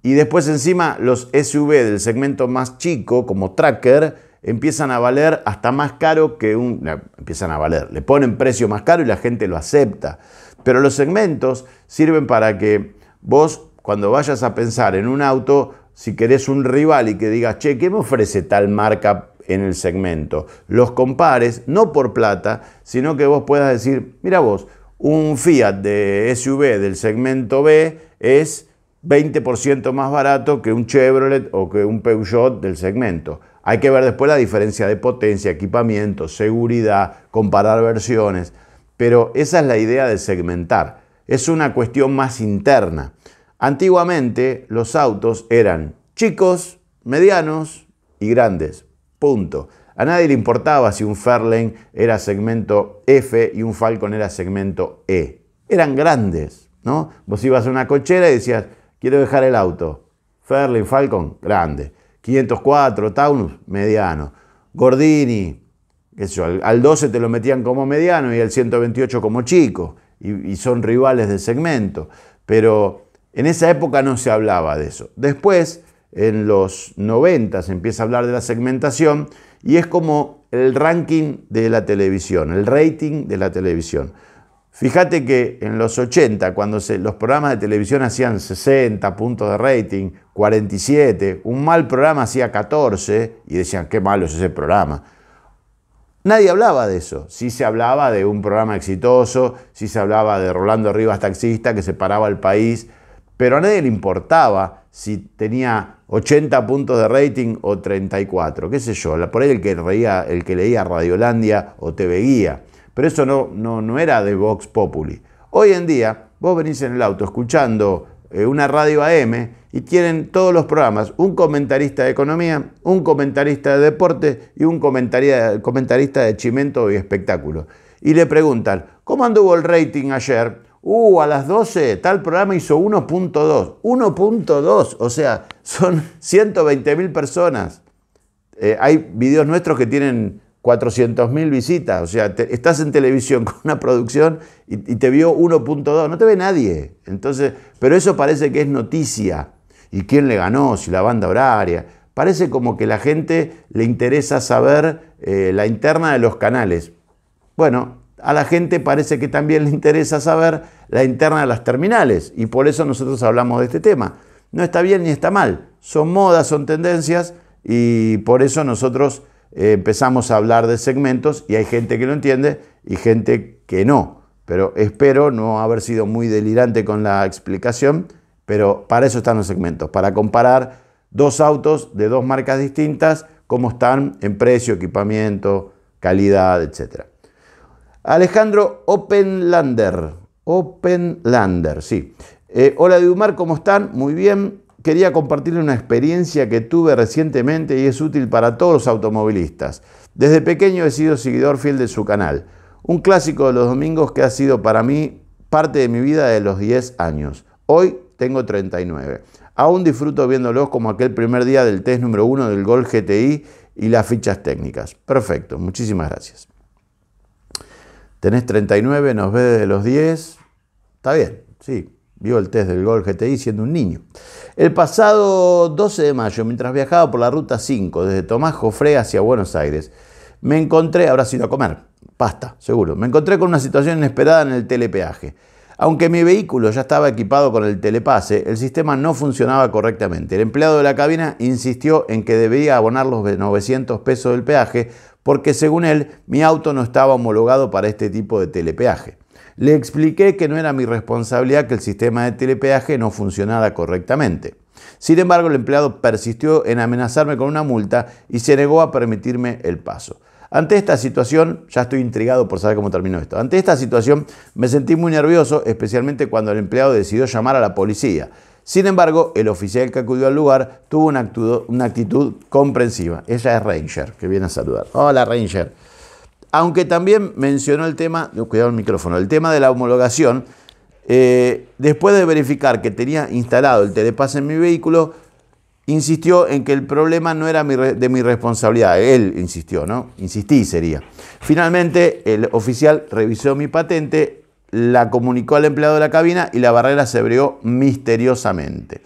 Y después encima los SUV del segmento más chico, como Tracker, empiezan a valer hasta más caro que un... empiezan a valer, le ponen precio más caro y la gente lo acepta. Pero los segmentos sirven para que vos, cuando vayas a pensar en un auto, si querés un rival y que digas, che, ¿qué me ofrece tal marca en el segmento? Los compares, no por plata, sino que vos puedas decir, mira vos, un Fiat de SUV del segmento B es 20% más barato que un Chevrolet o que un Peugeot del segmento. Hay que ver después la diferencia de potencia, equipamiento, seguridad, comparar versiones pero esa es la idea de segmentar. Es una cuestión más interna. Antiguamente los autos eran chicos, medianos y grandes. Punto. A nadie le importaba si un Fairlane era segmento F y un Falcon era segmento E. Eran grandes, ¿no? Vos ibas a una cochera y decías, quiero dejar el auto. Fairlane, Falcon, grande. 504, Taunus, mediano. Gordini, al, 12 te lo metían como mediano y al 128 como chico, y, son rivales de segmento. Pero en esa época no se hablaba de eso. Después, en los 90 se empieza a hablar de la segmentación y es como el ranking de la televisión, el rating de la televisión. Fíjate que en los 80, cuando los programas de televisión hacían 60 puntos de rating, 47, un mal programa hacía 14 y decían, qué malo es ese programa. Nadie hablaba de eso. Sí se hablaba de un programa exitoso, sí se hablaba de Rolando Rivas taxista que separaba el país, pero a nadie le importaba si tenía 80 puntos de rating o 34, qué sé yo, por ahí el que, reía, el que leía Radiolandia o TV Guía. Pero eso no, no, no era de Vox Populi. Hoy en día, vos venís en el auto escuchando eh, una radio AM y tienen todos los programas, un comentarista de economía, un comentarista de deporte y un comentarista de chimento y espectáculo. Y le preguntan, ¿cómo anduvo el rating ayer? Uh, a las 12 tal programa hizo 1.2. 1.2, o sea, son 120 mil personas. Eh, hay videos nuestros que tienen 400.000 visitas. O sea, estás en televisión [LAUGHS] con una producción y, te vio 1.2, no te ve nadie. Entonces, pero eso parece que es noticia. ¿Y quién le ganó? Si la banda horaria. Parece como que la gente le interesa saber eh, la interna de los canales. Bueno, a la gente parece que también le interesa saber la interna de las terminales y por eso nosotros hablamos de este tema. No está bien ni está mal, son modas, son tendencias y por eso nosotros eh, empezamos a hablar de segmentos y hay gente que lo entiende y gente que no. Pero espero no haber sido muy delirante con la explicación, pero para eso están los segmentos, para comparar dos autos de dos marcas distintas, cómo están en precio, equipamiento, calidad, etc. Alejandro Openlander, Openlander, sí. Eh, hola Dumar, ¿cómo están? Muy bien quería compartirle una experiencia que tuve recientemente y es útil para todos los automovilistas. Desde pequeño he sido seguidor fiel de su canal, un clásico de los domingos que ha sido para mí parte de mi vida de los 10 años. Hoy tengo 39. Aún disfruto viéndolos como aquel primer día del test número 1 del Gol GTI y las fichas técnicas. Perfecto, muchísimas gracias. Tenés 39, nos ves desde los 10. Está bien, sí, vio el test del Gol GTI siendo un niño. El pasado 12 de mayo, mientras viajaba por la ruta 5 desde Tomás Jofré hacia Buenos Aires, me encontré, habrá sido a comer, pasta, seguro, me encontré con una situación inesperada en el telepeaje. Aunque mi vehículo ya estaba equipado con el telepase, el sistema no funcionaba correctamente. El empleado de la cabina insistió en que debía abonar los 900 pesos del peaje porque según él mi auto no estaba homologado para este tipo de telepeaje. Le expliqué que no era mi responsabilidad que el sistema de telepeaje no funcionara correctamente. Sin embargo, el empleado persistió en amenazarme con una multa y se negó a permitirme el paso. Ante esta situación, ya estoy intrigado por saber cómo terminó esto. Ante esta situación me sentí muy nervioso, especialmente cuando el empleado decidió llamar a la policía. Sin embargo, el oficial que acudió al lugar tuvo una actitud, comprensiva. Ella es Ranger, que viene a saludar. Hola Ranger aunque también mencionó el tema, cuidado el micrófono, el tema de la homologación. Eh, después de verificar que tenía instalado el telepase en mi vehículo, insistió en que el problema no era de mi responsabilidad. Él insistió, ¿no? Insistí sería. Finalmente, el oficial revisó mi patente, la comunicó al empleado de la cabina y la barrera se abrió misteriosamente.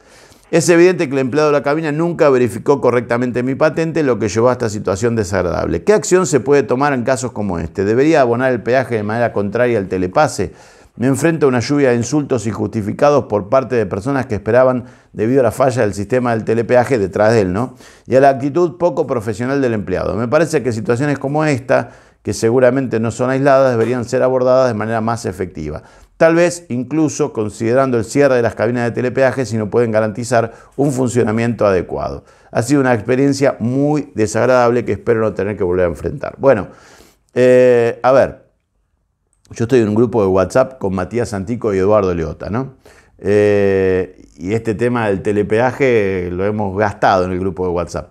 Es evidente que el empleado de la cabina nunca verificó correctamente mi patente, lo que llevó a esta situación desagradable. ¿Qué acción se puede tomar en casos como este? ¿Debería abonar el peaje de manera contraria al telepase? Me enfrento a una lluvia de insultos injustificados por parte de personas que esperaban, debido a la falla del sistema del telepeaje detrás de él, ¿no? Y a la actitud poco profesional del empleado. Me parece que situaciones como esta, que seguramente no son aisladas, deberían ser abordadas de manera más efectiva. Tal vez incluso considerando el cierre de las cabinas de telepeaje si no pueden garantizar un funcionamiento adecuado. Ha sido una experiencia muy desagradable que espero no tener que volver a enfrentar. Bueno, eh, a ver, yo estoy en un grupo de WhatsApp con Matías Antico y Eduardo Leota, ¿no? Eh, y este tema del telepeaje lo hemos gastado en el grupo de WhatsApp.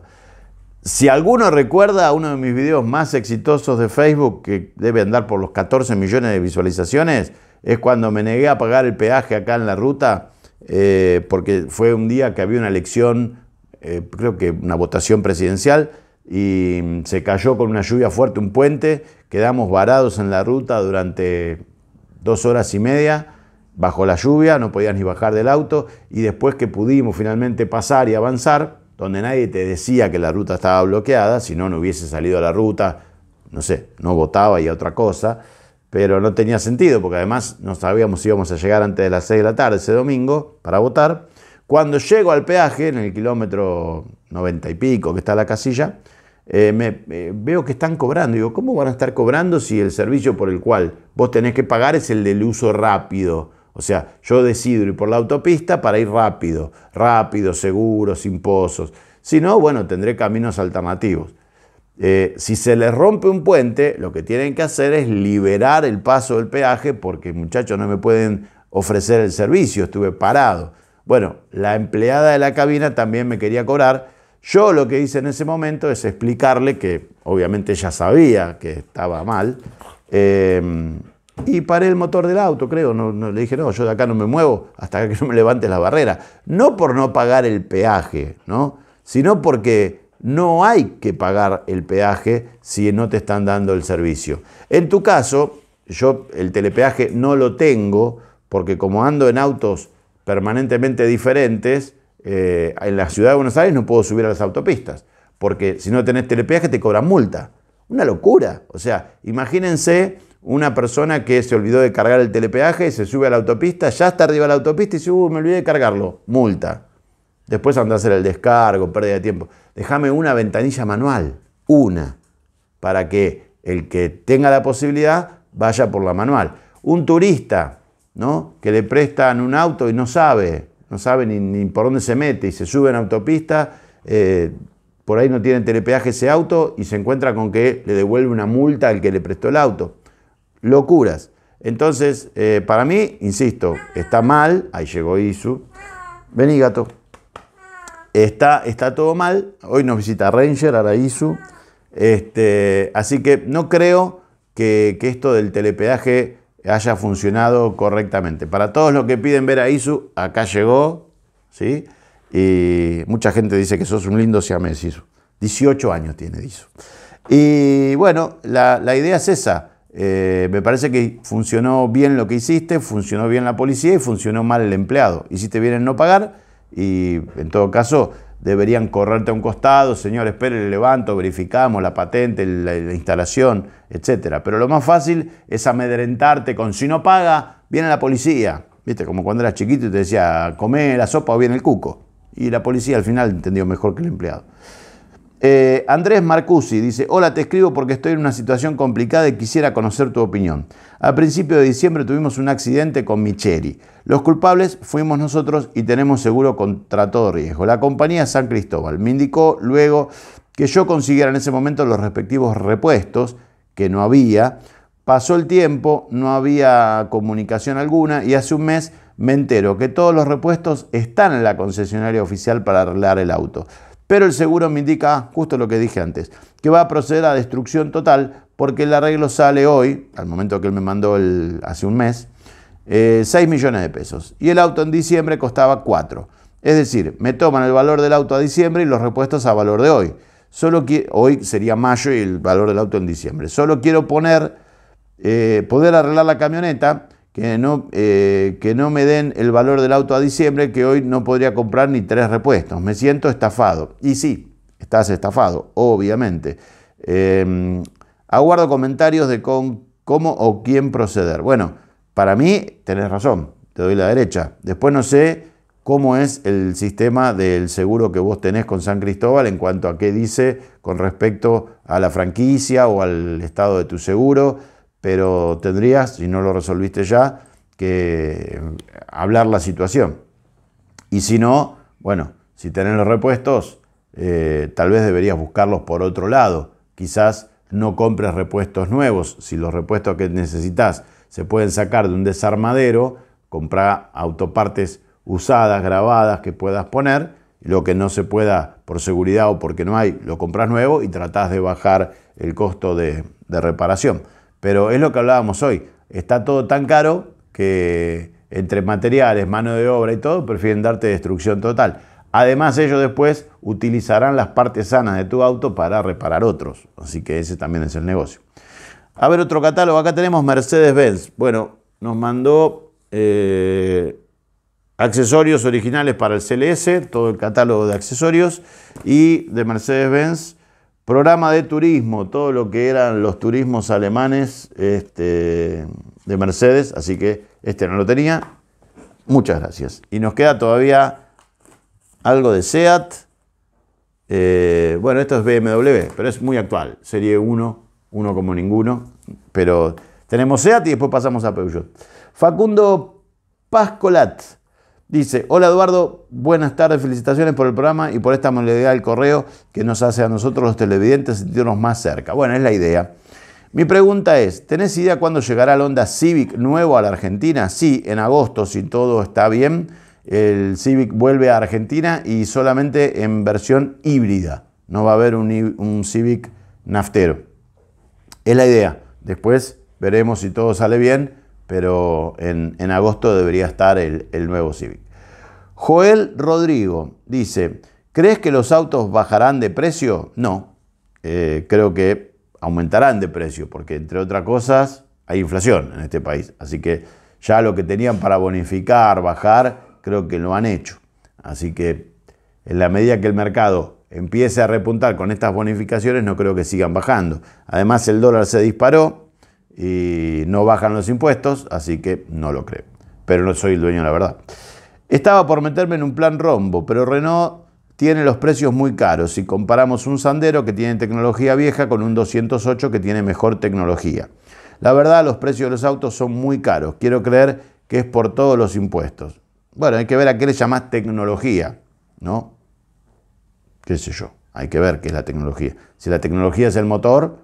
Si alguno recuerda uno de mis videos más exitosos de Facebook, que debe andar por los 14 millones de visualizaciones, es cuando me negué a pagar el peaje acá en la ruta, eh, porque fue un día que había una elección, eh, creo que una votación presidencial, y mm, se cayó con una lluvia fuerte un puente, quedamos varados en la ruta durante dos horas y media bajo la lluvia, no podías ni bajar del auto, y después que pudimos finalmente pasar y avanzar, donde nadie te decía que la ruta estaba bloqueada, si no, no hubiese salido a la ruta, no sé, no votaba y otra cosa, pero no tenía sentido porque además no sabíamos si íbamos a llegar antes de las 6 de la tarde ese domingo para votar. Cuando llego al peaje, en el kilómetro 90 y pico que está la casilla, eh, veo que están cobrando. Digo, ¿cómo van a estar cobrando si el servicio por el cual vos tenés que pagar es el del uso rápido? O sea, yo decido ir por la autopista para ir rápido, rápido, seguro, sin pozos. Si no, bueno, tendré caminos alternativos. Eh, si se les rompe un puente, lo que tienen que hacer es liberar el paso del peaje porque muchachos no me pueden ofrecer el servicio, estuve parado. Bueno, la empleada de la cabina también me quería cobrar. Yo lo que hice en ese momento es explicarle que obviamente ella sabía que estaba mal. Eh, y paré el motor del auto, creo. No, le dije, no, yo de acá no me muevo hasta que no me levante la barrera. No por no pagar el peaje, ¿no? sino porque no hay que pagar el peaje si no te están dando el servicio. En tu caso, yo el telepeaje no lo tengo porque como ando en autos permanentemente diferentes, eh, en la ciudad de Buenos Aires no puedo subir a las autopistas, porque si no tenés telepeaje te cobran multa. Una locura. O sea, imagínense una persona que se olvidó de cargar el telepeaje y se sube a la autopista, ya está arriba de la autopista y dice, uh, me olvidé de cargarlo, multa. Después anda a hacer el descargo, pérdida de tiempo. Déjame una ventanilla manual, una, para que el que tenga la posibilidad vaya por la manual. Un turista, ¿no? Que le prestan un auto y no sabe, no sabe ni, por dónde se mete y se sube en autopista, eh, por ahí no tiene telepeaje ese auto y se encuentra con que le devuelve una multa al que le prestó el auto. Locuras. Entonces, eh, para mí, insisto, está mal, ahí llegó Isu. Vení, gato. Está, todo mal. Hoy nos visita Ranger, ahora Este, así que no creo que, esto del telepedaje haya funcionado correctamente. Para todos los que piden ver a Isu, acá llegó, ¿sí? Y mucha gente dice que sos un lindo siamés, Isu. 18 años tiene Isu. Y bueno, la, idea es esa. Eh, me parece que funcionó bien lo que hiciste, funcionó bien la policía y funcionó mal el empleado. Y si te vienen no pagar y en todo caso deberían correrte a un costado, señor, espere, le levanto, verificamos la patente, la, instalación, etc. Pero lo más fácil es amedrentarte con si no paga, viene la policía. Viste, como cuando eras chiquito y te decía, come la sopa o viene el cuco. Y la policía al final entendió mejor que el empleado. Eh, Andrés Marcusi dice, hola, te escribo porque estoy en una situación complicada y quisiera conocer tu opinión. A principio de diciembre tuvimos un accidente con Micheri. Los culpables fuimos nosotros y tenemos seguro contra todo riesgo. La compañía San Cristóbal me indicó luego que yo consiguiera en ese momento los respectivos repuestos, que no había. Pasó el tiempo, no había comunicación alguna y hace un mes me entero que todos los repuestos están en la concesionaria oficial para arreglar el auto. Pero el seguro me indica ah, justo lo que dije antes, que va a proceder a destrucción total porque el arreglo sale hoy, al momento que él me mandó hace un mes, 6 eh, millones de pesos. Y el auto en diciembre costaba 4. Es decir, me toman el valor del auto a diciembre y los repuestos a valor de hoy. Solo que hoy sería mayo y el valor del auto en diciembre. Solo quiero poner, eh, poder arreglar la camioneta que no, eh, que no me den el valor del auto a diciembre, que hoy no podría comprar ni tres repuestos. Me siento estafado. Y sí, estás estafado, obviamente. Em, aguardo comentarios de cómo o quién proceder. Bueno, para mí tenés razón, te doy la derecha. Después no sé cómo es el sistema del seguro que vos tenés con San Cristóbal en cuanto a qué dice con respecto a la franquicia o al estado de tu seguro pero tendrías, si no lo resolviste ya, que hablar la situación. Y si no, bueno, si tenés los repuestos, eh, tal vez deberías buscarlos por otro lado. Quizás no compres repuestos nuevos. Si los repuestos que necesitas se pueden sacar de un desarmadero, compra autopartes usadas, grabadas que puedas poner. Lo que no se pueda por seguridad o porque no hay, lo compras nuevo y tratás de bajar el costo de reparación. Pero es lo que hablábamos hoy. Está todo tan caro que entre materiales, mano de obra y todo, prefieren darte destrucción total. Además, ellos después utilizarán las partes sanas de tu auto para reparar otros. Así que ese también es el negocio. A ver, otro catálogo. Acá tenemos Mercedes-Benz. Bueno, nos mandó eh, accesorios originales para el CLS, todo el catálogo de accesorios. Y de Mercedes-Benz Programa de turismo, todo lo que eran los turismos alemanes este, de Mercedes, así que este no lo tenía. Muchas gracias. Y nos queda todavía algo de SEAT. Eh, bueno, esto es BMW, pero es muy actual. Serie 1, uno como ninguno. Pero tenemos SEAT y después pasamos a Peugeot. Facundo Pascolat. Dice, hola Eduardo, buenas tardes, felicitaciones por el programa y por esta modalidad del correo que nos hace a nosotros los televidentes sentirnos más cerca. Bueno, es la idea. Mi pregunta es, ¿tenés idea cuándo llegará el Honda Civic nuevo a la Argentina? Sí, en agosto, si todo está bien, el Civic vuelve a Argentina y solamente en versión híbrida. No va a haber un Civic naftero. Es la idea. Después veremos si todo sale bien pero en, agosto debería estar el, nuevo Civic. Joel Rodrigo dice, ¿crees que los autos bajarán de precio? No, eh, creo que aumentarán de precio, porque entre otras cosas hay inflación en este país, así que ya lo que tenían para bonificar, bajar, creo que lo han hecho. Así que en la medida que el mercado empiece a repuntar con estas bonificaciones, no creo que sigan bajando. Además, el dólar se disparó, y no bajan los impuestos, así que no lo creo. Pero no soy el dueño, la verdad. Estaba por meterme en un plan rombo, pero Renault tiene los precios muy caros si comparamos un Sandero que tiene tecnología vieja con un 208 que tiene mejor tecnología. La verdad, los precios de los autos son muy caros. Quiero creer que es por todos los impuestos. Bueno, hay que ver a qué le llamas tecnología, ¿no? ¿Qué sé yo? Hay que ver qué es la tecnología. Si la tecnología es el motor,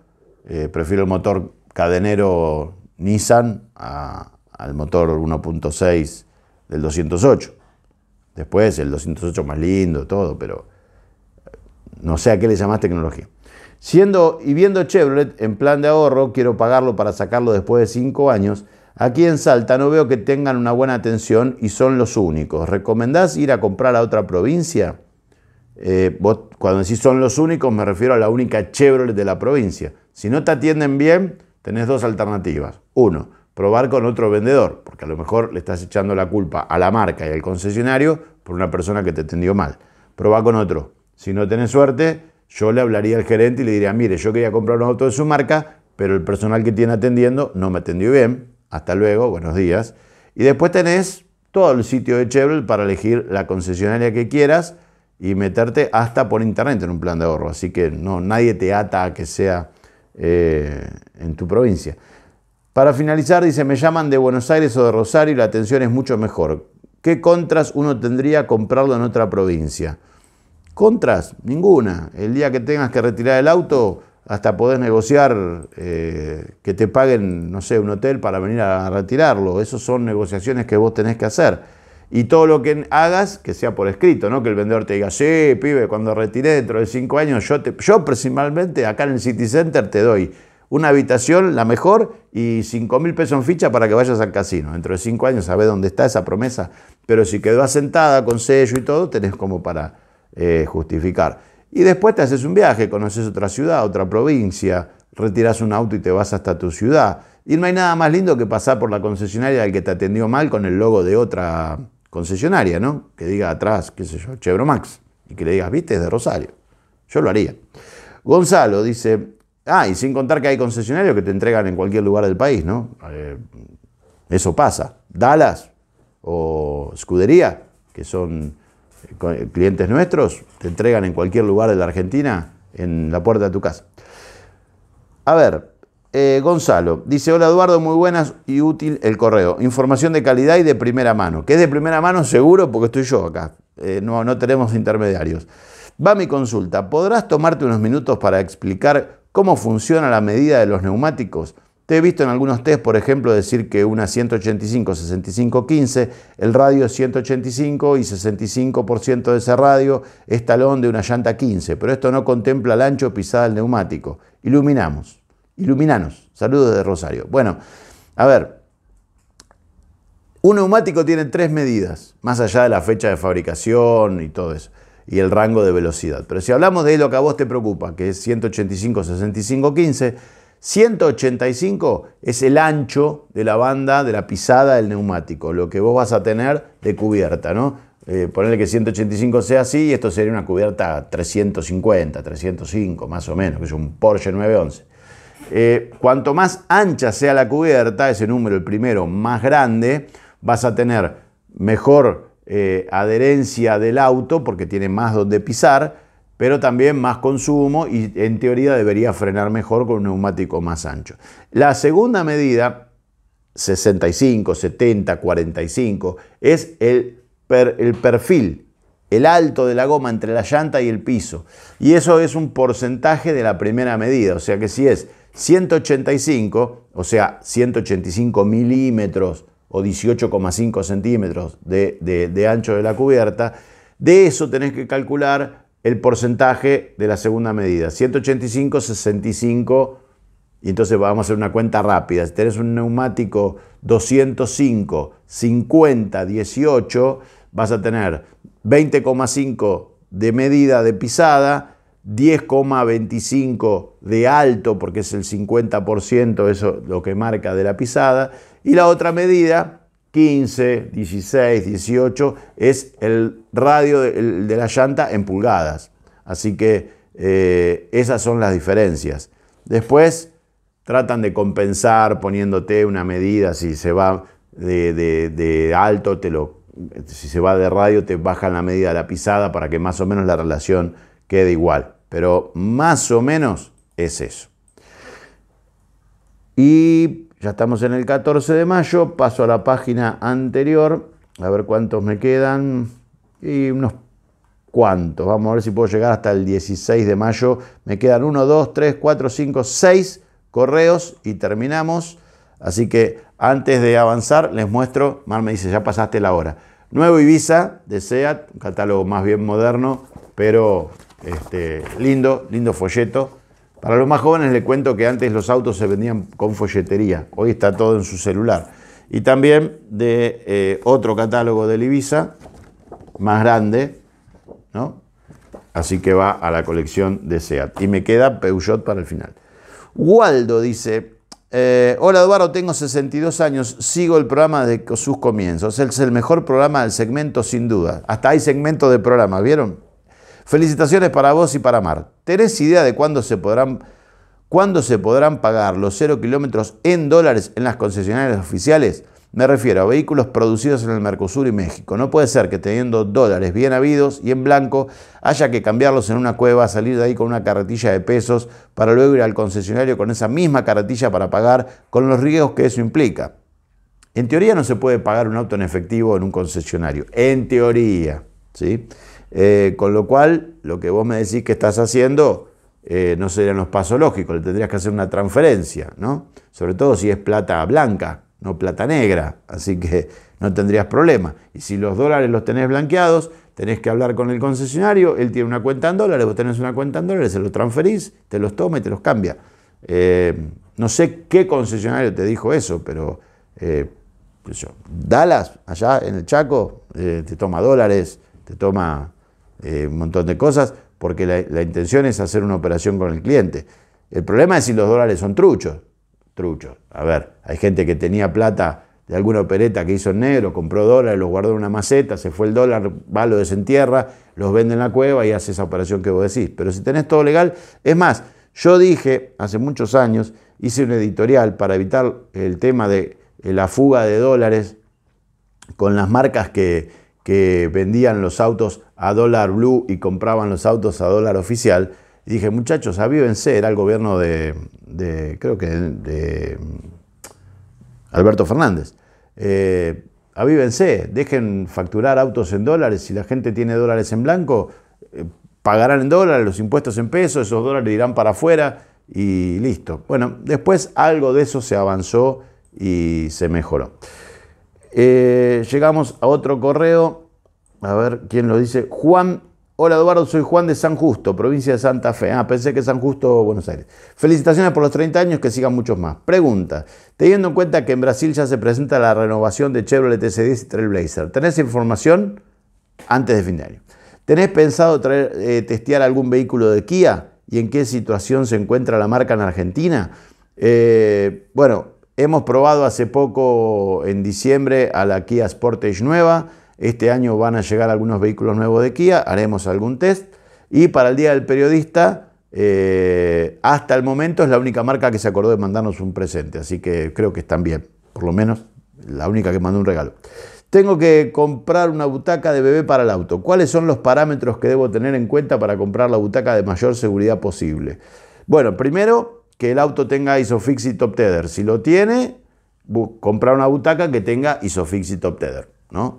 eh, prefiero el motor cadenero Nissan al motor 1.6 del 208. Después el 208 más lindo, todo, pero eh, no sé a qué le llamás tecnología. Siendo y viendo Chevrolet en plan de ahorro, quiero pagarlo para sacarlo después de 5 años. Aquí en Salta no veo que tengan una buena atención y son los únicos. ¿Recomendás ir a comprar a otra provincia? Eh, cuando decís son los únicos, me refiero a la única Chevrolet de la provincia. Si no te atienden bien, tenés dos alternativas. Uno, probar con otro vendedor, porque a lo mejor le estás echando la culpa a la marca y al concesionario por una persona que te atendió mal. Probá con otro. Si no tenés suerte, yo le hablaría al gerente y le diría, mire, yo quería comprar un auto de su marca, pero el personal que tiene atendiendo no me atendió bien. Hasta luego, buenos días. Y después tenés todo el sitio de Chevrolet para elegir la concesionaria que quieras y meterte hasta por internet en un plan de ahorro. Así que no, nadie te ata a que sea eh, en tu provincia. Para finalizar, dice, me llaman de Buenos Aires o de Rosario y la atención es mucho mejor. ¿Qué contras uno tendría comprarlo en otra provincia? Contras, ninguna. El día que tengas que retirar el auto, hasta podés negociar eh, que te paguen, no sé, un hotel para venir a retirarlo. Esas son negociaciones que vos tenés que hacer y todo lo que hagas que sea por escrito, ¿no? Que el vendedor te diga, sí, pibe, cuando retiré dentro de cinco años, yo, te, yo principalmente acá en el City Center te doy una habitación, la mejor, y cinco mil pesos en ficha para que vayas al casino. Dentro de cinco años sabés dónde está esa promesa, pero si quedó asentada con sello y todo, tenés como para eh, justificar. Y después te haces un viaje, conoces otra ciudad, otra provincia, retiras un auto y te vas hasta tu ciudad. Y no hay nada más lindo que pasar por la concesionaria del que te atendió mal con el logo de otra concesionaria, ¿no? Que diga atrás, qué sé yo, Chevromax, y que le digas, viste, es de Rosario. Yo lo haría. Gonzalo dice, ah, y sin contar que hay concesionarios que te entregan en cualquier lugar del país, ¿no? Eh, eso pasa. Dallas o Scudería, que son eh, eh, clientes nuestros, te entregan en cualquier lugar de la Argentina, en la puerta de tu casa. A ver, eh, Gonzalo dice: Hola Eduardo, muy buenas y útil el correo. Información de calidad y de primera mano. Que es de primera mano seguro porque estoy yo acá. Eh, no, no tenemos intermediarios. Va mi consulta. ¿Podrás tomarte unos minutos para explicar cómo funciona la medida de los neumáticos? Te he visto en algunos test, por ejemplo, decir que una 185, 65, 15, el radio es 185 y 65% de ese radio es talón de una llanta 15, pero esto no contempla el ancho pisada del neumático. Iluminamos. Iluminanos. Saludos de Rosario. Bueno, a ver. Un neumático tiene tres medidas, más allá de la fecha de fabricación y todo eso, y el rango de velocidad. Pero si hablamos de lo que a vos te preocupa, que es 185, 65, 15, 185 es el ancho de la banda, de la pisada del neumático, lo que vos vas a tener de cubierta, ¿no? Eh, ponerle que 185 sea así, y esto sería una cubierta 350, 305, más o menos, que es un Porsche 911. Eh, cuanto más ancha sea la cubierta, ese número, el primero, más grande, vas a tener mejor eh, adherencia del auto porque tiene más donde pisar, pero también más consumo y en teoría debería frenar mejor con un neumático más ancho. La segunda medida, 65, 70, 45, es el, el perfil, el alto de la goma entre la llanta y el piso. Y eso es un porcentaje de la primera medida, o sea que si es 185, o sea, 185 milímetros o 18,5 centímetros de, ancho de la cubierta, de eso tenés que calcular el porcentaje de la segunda medida. 185, 65, y entonces vamos a hacer una cuenta rápida. Si tenés un neumático 205, 50, 18, vas a tener 20,5 de medida de pisada, 10,25 de alto, porque es el 50%, eso lo que marca de la pisada, y la otra medida, 15, 16, 18, es el radio de, la llanta en pulgadas. Así que eh, esas son las diferencias. Después tratan de compensar poniéndote una medida, si se va de, alto, te lo, si se va de radio, te bajan la medida de la pisada para que más o menos la relación quede igual pero más o menos es eso. Y ya estamos en el 14 de mayo, paso a la página anterior, a ver cuántos me quedan, y unos cuantos. vamos a ver si puedo llegar hasta el 16 de mayo, me quedan 1, 2, 3, 4, 5, 6 correos y terminamos, así que antes de avanzar les muestro, Mar me dice, ya pasaste la hora. Nuevo Ibiza de SEAT, un catálogo más bien moderno, pero este, lindo, lindo folleto. Para los más jóvenes Le cuento que antes los autos se vendían con folletería, hoy está todo en su celular. Y también de eh, otro catálogo de Ibiza, más grande, ¿no? Así que va a la colección de SEAT. Y me queda Peugeot para el final. Waldo dice, eh, hola Eduardo, tengo 62 años, sigo el programa de sus comienzos. Es el mejor programa del segmento sin duda. Hasta hay segmento de programa, ¿vieron? Felicitaciones para vos y para Mar. ¿Tenés idea de cuándo se podrán, se podrán pagar los cero kilómetros en dólares en las concesionarias oficiales? Me refiero a vehículos producidos en el Mercosur y México. No puede ser que teniendo dólares bien habidos y en blanco haya que cambiarlos en una cueva, salir de ahí con una carretilla de pesos para luego ir al concesionario con esa misma carretilla para pagar con los riesgos que eso implica. En teoría no se puede pagar un auto en efectivo en un concesionario. En teoría. ¿sí? Eh, con lo cual, lo que vos me decís que estás haciendo eh, no serían los pasos lógicos, le tendrías que hacer una transferencia, ¿no? Sobre todo si es plata blanca, no plata negra, así que no tendrías problema. Y si los dólares los tenés blanqueados, tenés que hablar con el concesionario, él tiene una cuenta en dólares, vos tenés una cuenta en dólares, se los transferís, te los toma y te los cambia. Eh, no sé qué concesionario te dijo eso, pero Dallas, allá en el Chaco, te toma dólares, te toma eh, un montón de cosas, porque la, intención es hacer una operación con el cliente. El problema es si los dólares son truchos. Truchos. A ver, hay gente que tenía plata de alguna opereta que hizo en negro, compró dólares, los guardó en una maceta, se fue el dólar, va, lo desentierra, los vende en la cueva y hace esa operación que vos decís. Pero si tenés todo legal, es más, yo dije hace muchos años, hice un editorial para evitar el tema de eh, la fuga de dólares con las marcas que vendían los autos a dólar blue y compraban los autos a dólar oficial. Y dije, muchachos, avívense, era el gobierno de, creo que de Alberto Fernández. Eh, avívense, dejen facturar autos en dólares, si la gente tiene dólares en blanco, eh, pagarán en dólares, los impuestos en pesos, esos dólares irán para afuera y listo. Bueno, después algo de eso se avanzó y se mejoró. Eh, llegamos a otro correo a ver quién lo dice, Juan, hola Eduardo, soy Juan de San Justo, provincia de Santa Fe. Ah, pensé que San Justo, Buenos Aires. Felicitaciones por los 30 años, que sigan muchos más. Pregunta, teniendo en cuenta que en Brasil ya se presenta la renovación de Chevrolet s 10 y Trailblazer, ¿tenés información antes de fin de año? ¿Tenés pensado eh, testear algún vehículo de Kia? ¿Y en qué situación se encuentra la marca en Argentina? Eh, bueno, hemos probado hace poco, en diciembre, a la Kia Sportage nueva. Este año van a llegar algunos vehículos nuevos de Kia, haremos algún test. Y para el Día del Periodista, eh, hasta el momento es la única marca que se acordó de mandarnos un presente, así que creo que están bien, por lo menos la única que mandó un regalo. Tengo que comprar una butaca de bebé para el auto. ¿Cuáles son los parámetros que debo tener en cuenta para comprar la butaca de mayor seguridad posible? Bueno, primero que el auto tenga Isofix y Top Tether. Si lo tiene, comprar una butaca que tenga Isofix y Top Tether.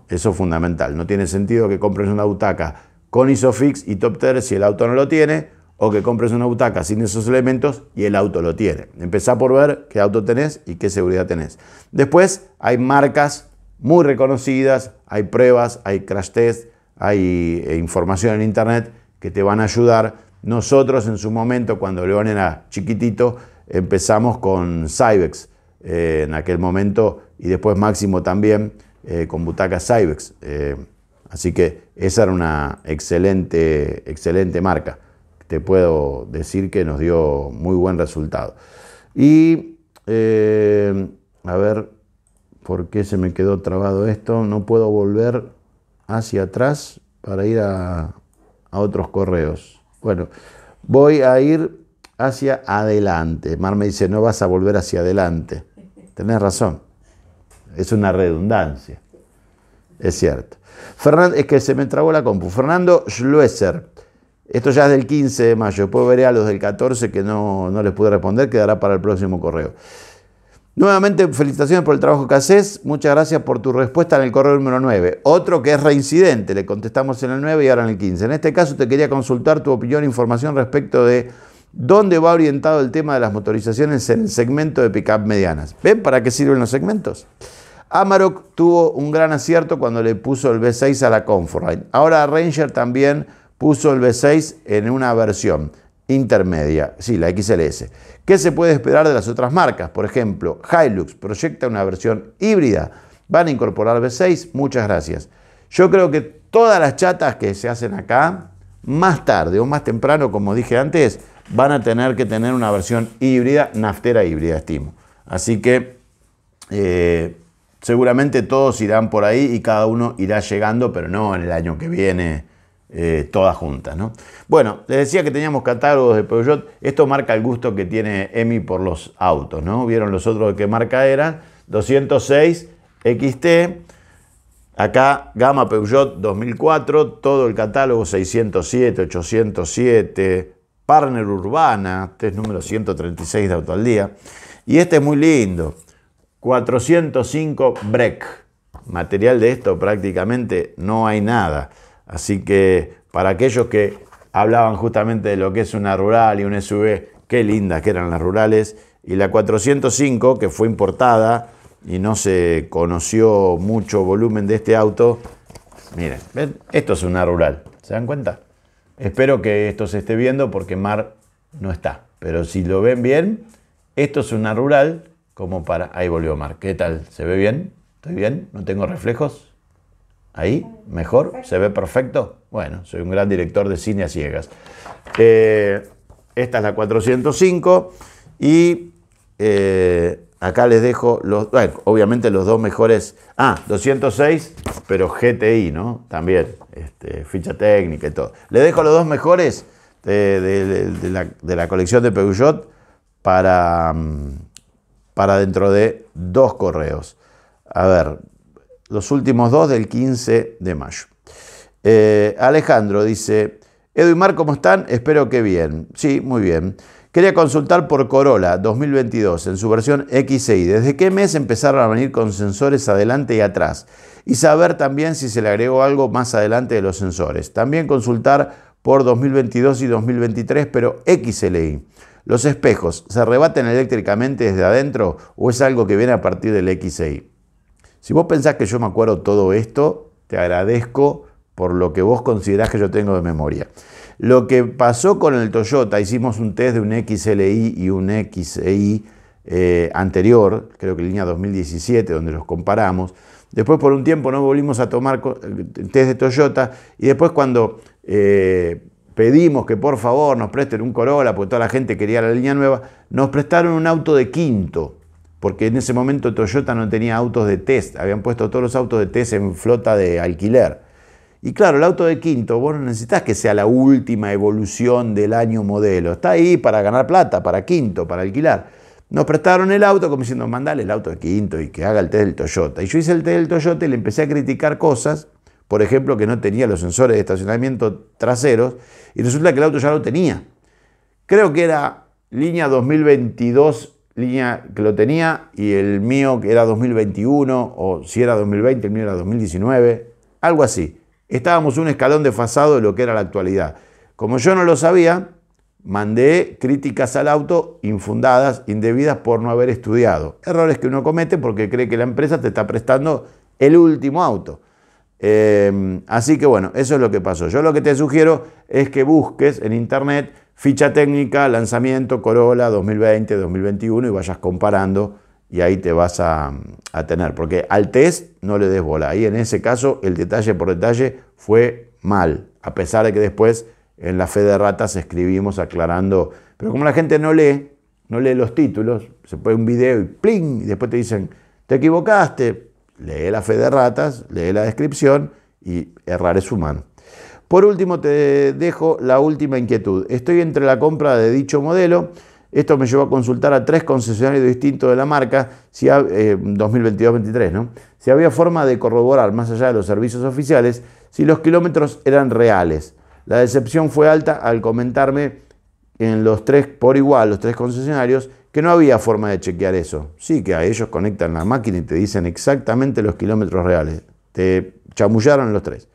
Eso es fundamental. No tiene sentido que compres una butaca con ISOFIX y top si el auto no lo tiene, o que compres una butaca sin esos elementos y el auto lo tiene. Empezá por ver qué auto tenés y qué seguridad tenés. Después hay marcas muy reconocidas, hay pruebas, hay crash test, hay eh, información en internet que te van a ayudar. Nosotros en su momento, cuando León era chiquitito, empezamos con Cybex eh, en aquel momento y después Máximo también. Eh, con Butaca Cybex. Eh, así que esa era una excelente, excelente marca. Te puedo decir que nos dio muy buen resultado. Y eh, a ver, ¿por qué se me quedó trabado esto? No puedo volver hacia atrás para ir a, a otros correos. Bueno, voy a ir hacia adelante. Mar me dice, no vas a volver hacia adelante. Tenés razón. Es una redundancia. Es cierto. es que se me trabó la compu. Fernando Schluesser. Esto ya es del 15 de mayo. Después veré a los del 14 que no, no les pude responder. Quedará para el próximo correo. Nuevamente, felicitaciones por el trabajo que haces. Muchas gracias por tu respuesta en el correo número 9. Otro que es reincidente, le contestamos en el 9 y ahora en el 15. En este caso, te quería consultar tu opinión e información respecto de dónde va orientado el tema de las motorizaciones en el segmento de pick medianas. ¿Ven para qué sirven los segmentos? Amarok tuvo un gran acierto cuando le puso el V6 a la Comfortline. Ahora Ranger también puso el V6 en una versión intermedia, sí, la XLS. ¿Qué se puede esperar de las otras marcas? Por ejemplo, Hilux proyecta una versión híbrida. ¿Van a incorporar V6? Muchas gracias. Yo creo que todas las chatas que se hacen acá, más tarde o más temprano, como dije antes, van a tener que tener una versión híbrida, naftera híbrida, estimo. Así que eh, Seguramente todos irán por ahí y cada uno irá llegando, pero no en el año que viene eh, todas juntas. ¿no? Bueno, les decía que teníamos catálogos de Peugeot. Esto marca el gusto que tiene Emi por los autos. ¿no? Vieron los otros de qué marca eran. 206 XT. Acá gama Peugeot 2004. Todo el catálogo 607, 807. Partner Urbana. Este es número 136 de Auto al Día. Y este es muy lindo. 405 Break, Material de esto prácticamente no hay nada. Así que para aquellos que hablaban justamente de lo que es una rural y un SUV, qué lindas que eran las rurales. Y la 405, que fue importada y no se conoció mucho volumen de este auto, miren, esto es una rural, ¿se dan cuenta? Espero que esto se esté viendo porque Mar no está, pero si lo ven bien, esto es una rural como para... Ahí volvió Mar. ¿Qué tal? ¿Se ve bien? ¿Estoy bien? ¿No tengo reflejos? Ahí, mejor, se ve perfecto. Bueno, soy un gran director de cine a ciegas. Eh, esta es la 405 y eh, acá les dejo los, bueno, obviamente los dos mejores. Ah, 206, pero GTI, ¿no? También, este, ficha técnica y todo. Les dejo los dos mejores eh, de la, colección de Peugeot para... Mm, para dentro de dos correos. A ver, los últimos dos del 15 de mayo. Eh, Alejandro dice, Edu y Mar, ¿cómo están? Espero que bien. Sí, muy bien. Quería consultar por Corolla 2022 en su versión XI. ¿Desde qué mes empezaron a venir con sensores adelante y atrás? Y saber también si se le agregó algo más adelante de los sensores. También consultar por 2022 y 2023, pero XLI. ¿Los espejos se arrebaten eléctricamente desde adentro o es algo que viene a partir del XI? Si vos pensás que yo me acuerdo todo esto, te agradezco por lo que vos considerás que yo tengo de memoria. Lo que pasó con el Toyota, hicimos un test de un XLI y un XEI eh, anterior, creo que línea 2017, donde los comparamos. Después por un tiempo no volvimos a tomar eh, test de Toyota y después cuando eh, pedimos que por favor nos presten un Corolla, porque toda la gente quería la línea nueva, nos prestaron un auto de quinto, porque en ese momento Toyota no tenía autos de test, habían puesto todos los autos de test en flota de alquiler. Y claro, el auto de quinto, vos no necesitas que sea la última evolución del año modelo, está ahí para ganar plata, para quinto, para alquilar. Nos prestaron el auto como diciendo, mandale el auto de quinto y que haga el test del Toyota. Y yo hice el test del Toyota y le empecé a criticar cosas por ejemplo, que no tenía los sensores de estacionamiento traseros y resulta que el auto ya lo tenía. Creo que era línea 2022, línea que lo tenía y el mío que era 2021 o si era 2020, el mío era 2019, algo así. Estábamos un escalón desfasado de lo que era la actualidad. Como yo no lo sabía, mandé críticas al auto infundadas, indebidas por no haber estudiado. Errores que uno comete porque cree que la empresa te está prestando el último auto. Em, así que bueno, eso es lo que pasó. Yo lo que te sugiero es que busques en internet ficha técnica, lanzamiento Corolla 2020, 2021 y vayas comparando y ahí te vas a, tener. Porque al test no le des bola. Ahí en ese caso el detalle por detalle fue mal, a pesar de que después en la fe de ratas escribimos aclarando. Pero como la gente no lee, no lee los títulos, se pone un video y ¡pling! Y después te dicen, te equivocaste, lee la fe de ratas, lee la descripción y errar es humano. Por último, te dejo la última inquietud. Estoy entre la compra de dicho modelo. Esto me llevó a consultar a tres concesionarios distintos de la marca, si 2022-23, eh, ¿no? Si había forma de corroborar, más allá de los servicios oficiales, si los kilómetros eran reales. La decepción fue alta al comentarme en los tres por igual, los tres concesionarios, que no había forma de chequear eso. Sí, que a ellos conectan la máquina y te dicen exactamente los kilómetros reales. Te chamullaron los tres.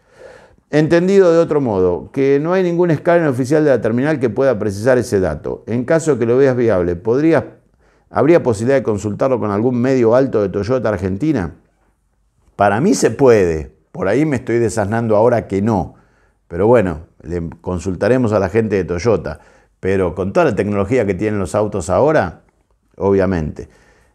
Entendido de otro modo, que no hay ningún escáner oficial de la terminal que pueda precisar ese dato. En caso que lo veas viable, ¿podrías, ¿habría posibilidad de consultarlo con algún medio alto de Toyota Argentina? Para mí se puede. Por ahí me estoy desasnando ahora que no. Pero bueno, le consultaremos a la gente de Toyota. Pero con toda la tecnología que tienen los autos ahora, obviamente.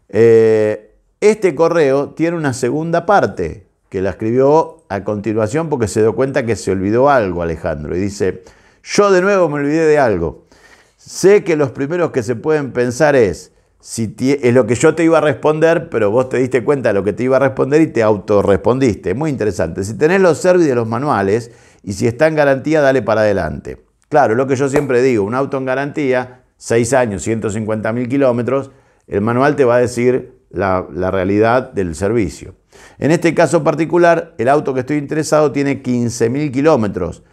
Eh, este correo tiene una segunda parte que la escribió a continuación porque se dio cuenta que se olvidó algo Alejandro y dice, yo de nuevo me olvidé de algo. Sé que los primeros que se pueden pensar es, si es lo que yo te iba a responder, pero vos te diste cuenta de lo que te iba a responder y te autorrespondiste. Muy interesante. Si tenés los service de los manuales y si está en garantía, dale para adelante. Claro, lo que yo siempre digo, un auto en garantía 6 años, 150 mil kilómetros, el manual te va a decir la, realidad del servicio. En este caso particular, el auto que estoy interesado tiene 15 mil kilómetros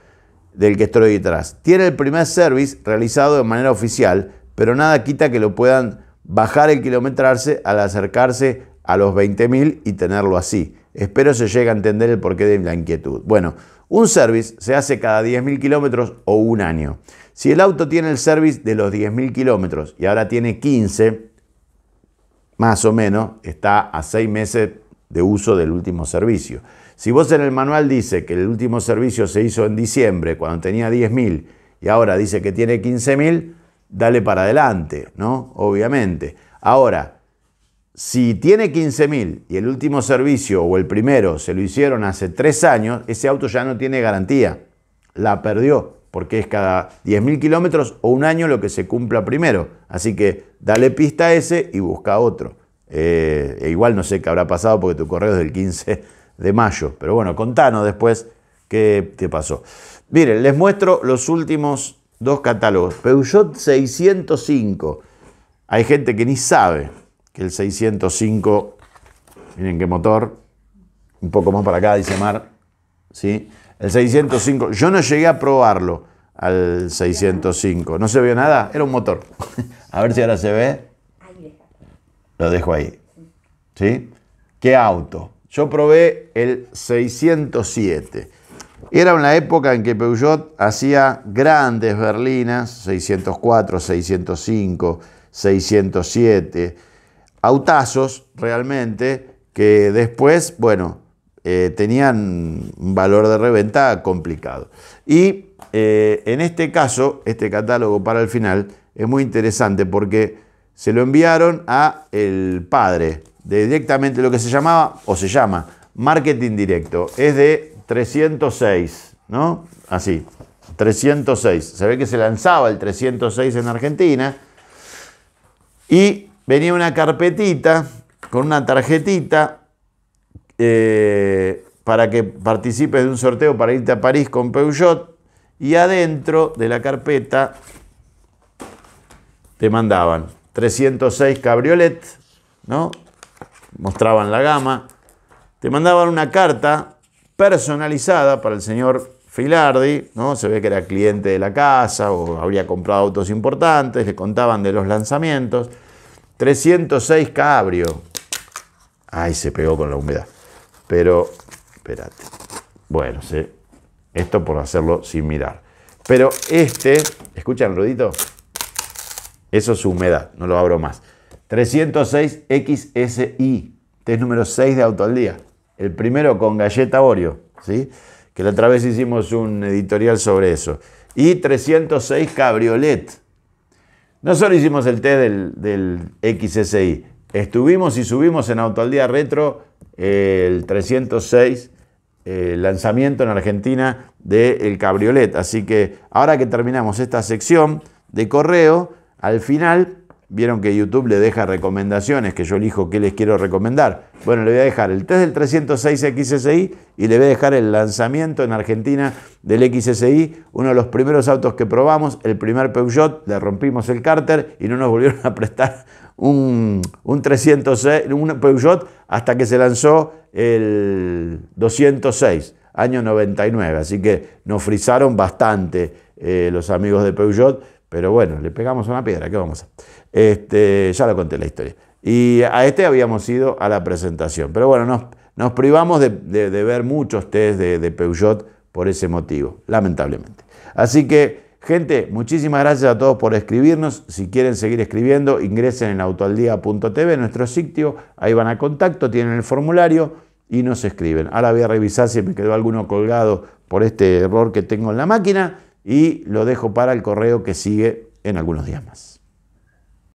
del que estoy detrás. Tiene el primer service realizado de manera oficial, pero nada quita que lo puedan bajar el kilometrarse al acercarse a los mil y tenerlo así. Espero se llegue a entender el porqué de la inquietud. Bueno, un service se hace cada 10.000 kilómetros o un año. Si el auto tiene el service de los 10.000 kilómetros y ahora tiene 15, más o menos, está a 6 meses de uso del último servicio. Si vos en el manual dice que el último servicio se hizo en diciembre cuando tenía 10.000 y ahora dice que tiene 15.000, dale para adelante, ¿no? Obviamente. Ahora, si tiene 15.000 y el último servicio o el primero se lo hicieron hace tres años, ese auto ya no tiene garantía. La perdió porque es cada 10.000 kilómetros o un año lo que se cumpla primero. Así que dale pista a ese y busca otro. Eh, e igual no sé qué habrá pasado porque tu correo es del 15 de mayo. Pero bueno, contanos después qué te pasó. Miren, les muestro los últimos dos catálogos. Peugeot 605. Hay gente que ni sabe que el 605, miren qué motor, un poco más para acá, dice Mar, ¿sí? El 605, yo no llegué a probarlo al 605, no se vio nada, era un motor. [LAUGHS] a ver si ahora se ve. Lo dejo ahí. ¿Sí? ¿Qué auto? Yo probé el 607. Era una época en que Peugeot hacía grandes berlinas, 604, 605, 607 autazos realmente que después, bueno, eh, tenían un valor de reventa complicado. Y eh, en este caso, este catálogo para el final es muy interesante porque se lo enviaron a el padre de directamente lo que se llamaba o se llama marketing directo. Es de 306, ¿no? Así, 306. Se ve que se lanzaba el 306 en Argentina y venía una carpetita con una tarjetita eh, para que participes de un sorteo para irte a París con Peugeot y adentro de la carpeta te mandaban 306 Cabriolet, ¿no? Mostraban la gama. Te mandaban una carta personalizada para el señor Filardi, ¿no? Se ve que era cliente de la casa o habría comprado autos importantes, le contaban de los lanzamientos 306 cabrio. Ay, se pegó con la humedad. Pero, espérate. Bueno, esto por hacerlo sin mirar. Pero este, ¿escuchan el ruidito? Eso es humedad, no lo abro más. 306 XSI, test número 6 de auto al día. El primero con galleta Oreo, ¿sí? Que la otra vez hicimos un editorial sobre eso. Y 306 Cabriolet, no solo hicimos el test del, XSI, estuvimos y subimos en Auto al Día Retro eh, el 306 el eh, lanzamiento en Argentina del Cabriolet. Así que ahora que terminamos esta sección de correo, al final Vieron que YouTube le deja recomendaciones, que yo elijo qué les quiero recomendar. Bueno, le voy a dejar el test del 306 XSI y le voy a dejar el lanzamiento en Argentina del XSI, uno de los primeros autos que probamos, el primer Peugeot, le rompimos el cárter y no nos volvieron a prestar un, 306, Peugeot hasta que se lanzó el 206, año 99. Así que nos frizaron bastante eh, los amigos de Peugeot, pero bueno, le pegamos una piedra, ¿qué vamos a hacer? Este, ya lo conté la historia. Y a este habíamos ido a la presentación. Pero bueno, nos, privamos de, ver muchos test de, Peugeot por ese motivo, lamentablemente. Así que, gente, muchísimas gracias a todos por escribirnos. Si quieren seguir escribiendo, ingresen en autoaldía.tv, nuestro sitio. Ahí van a contacto, tienen el formulario y nos escriben. Ahora voy a revisar si me quedó alguno colgado por este error que tengo en la máquina y lo dejo para el correo que sigue en algunos días más.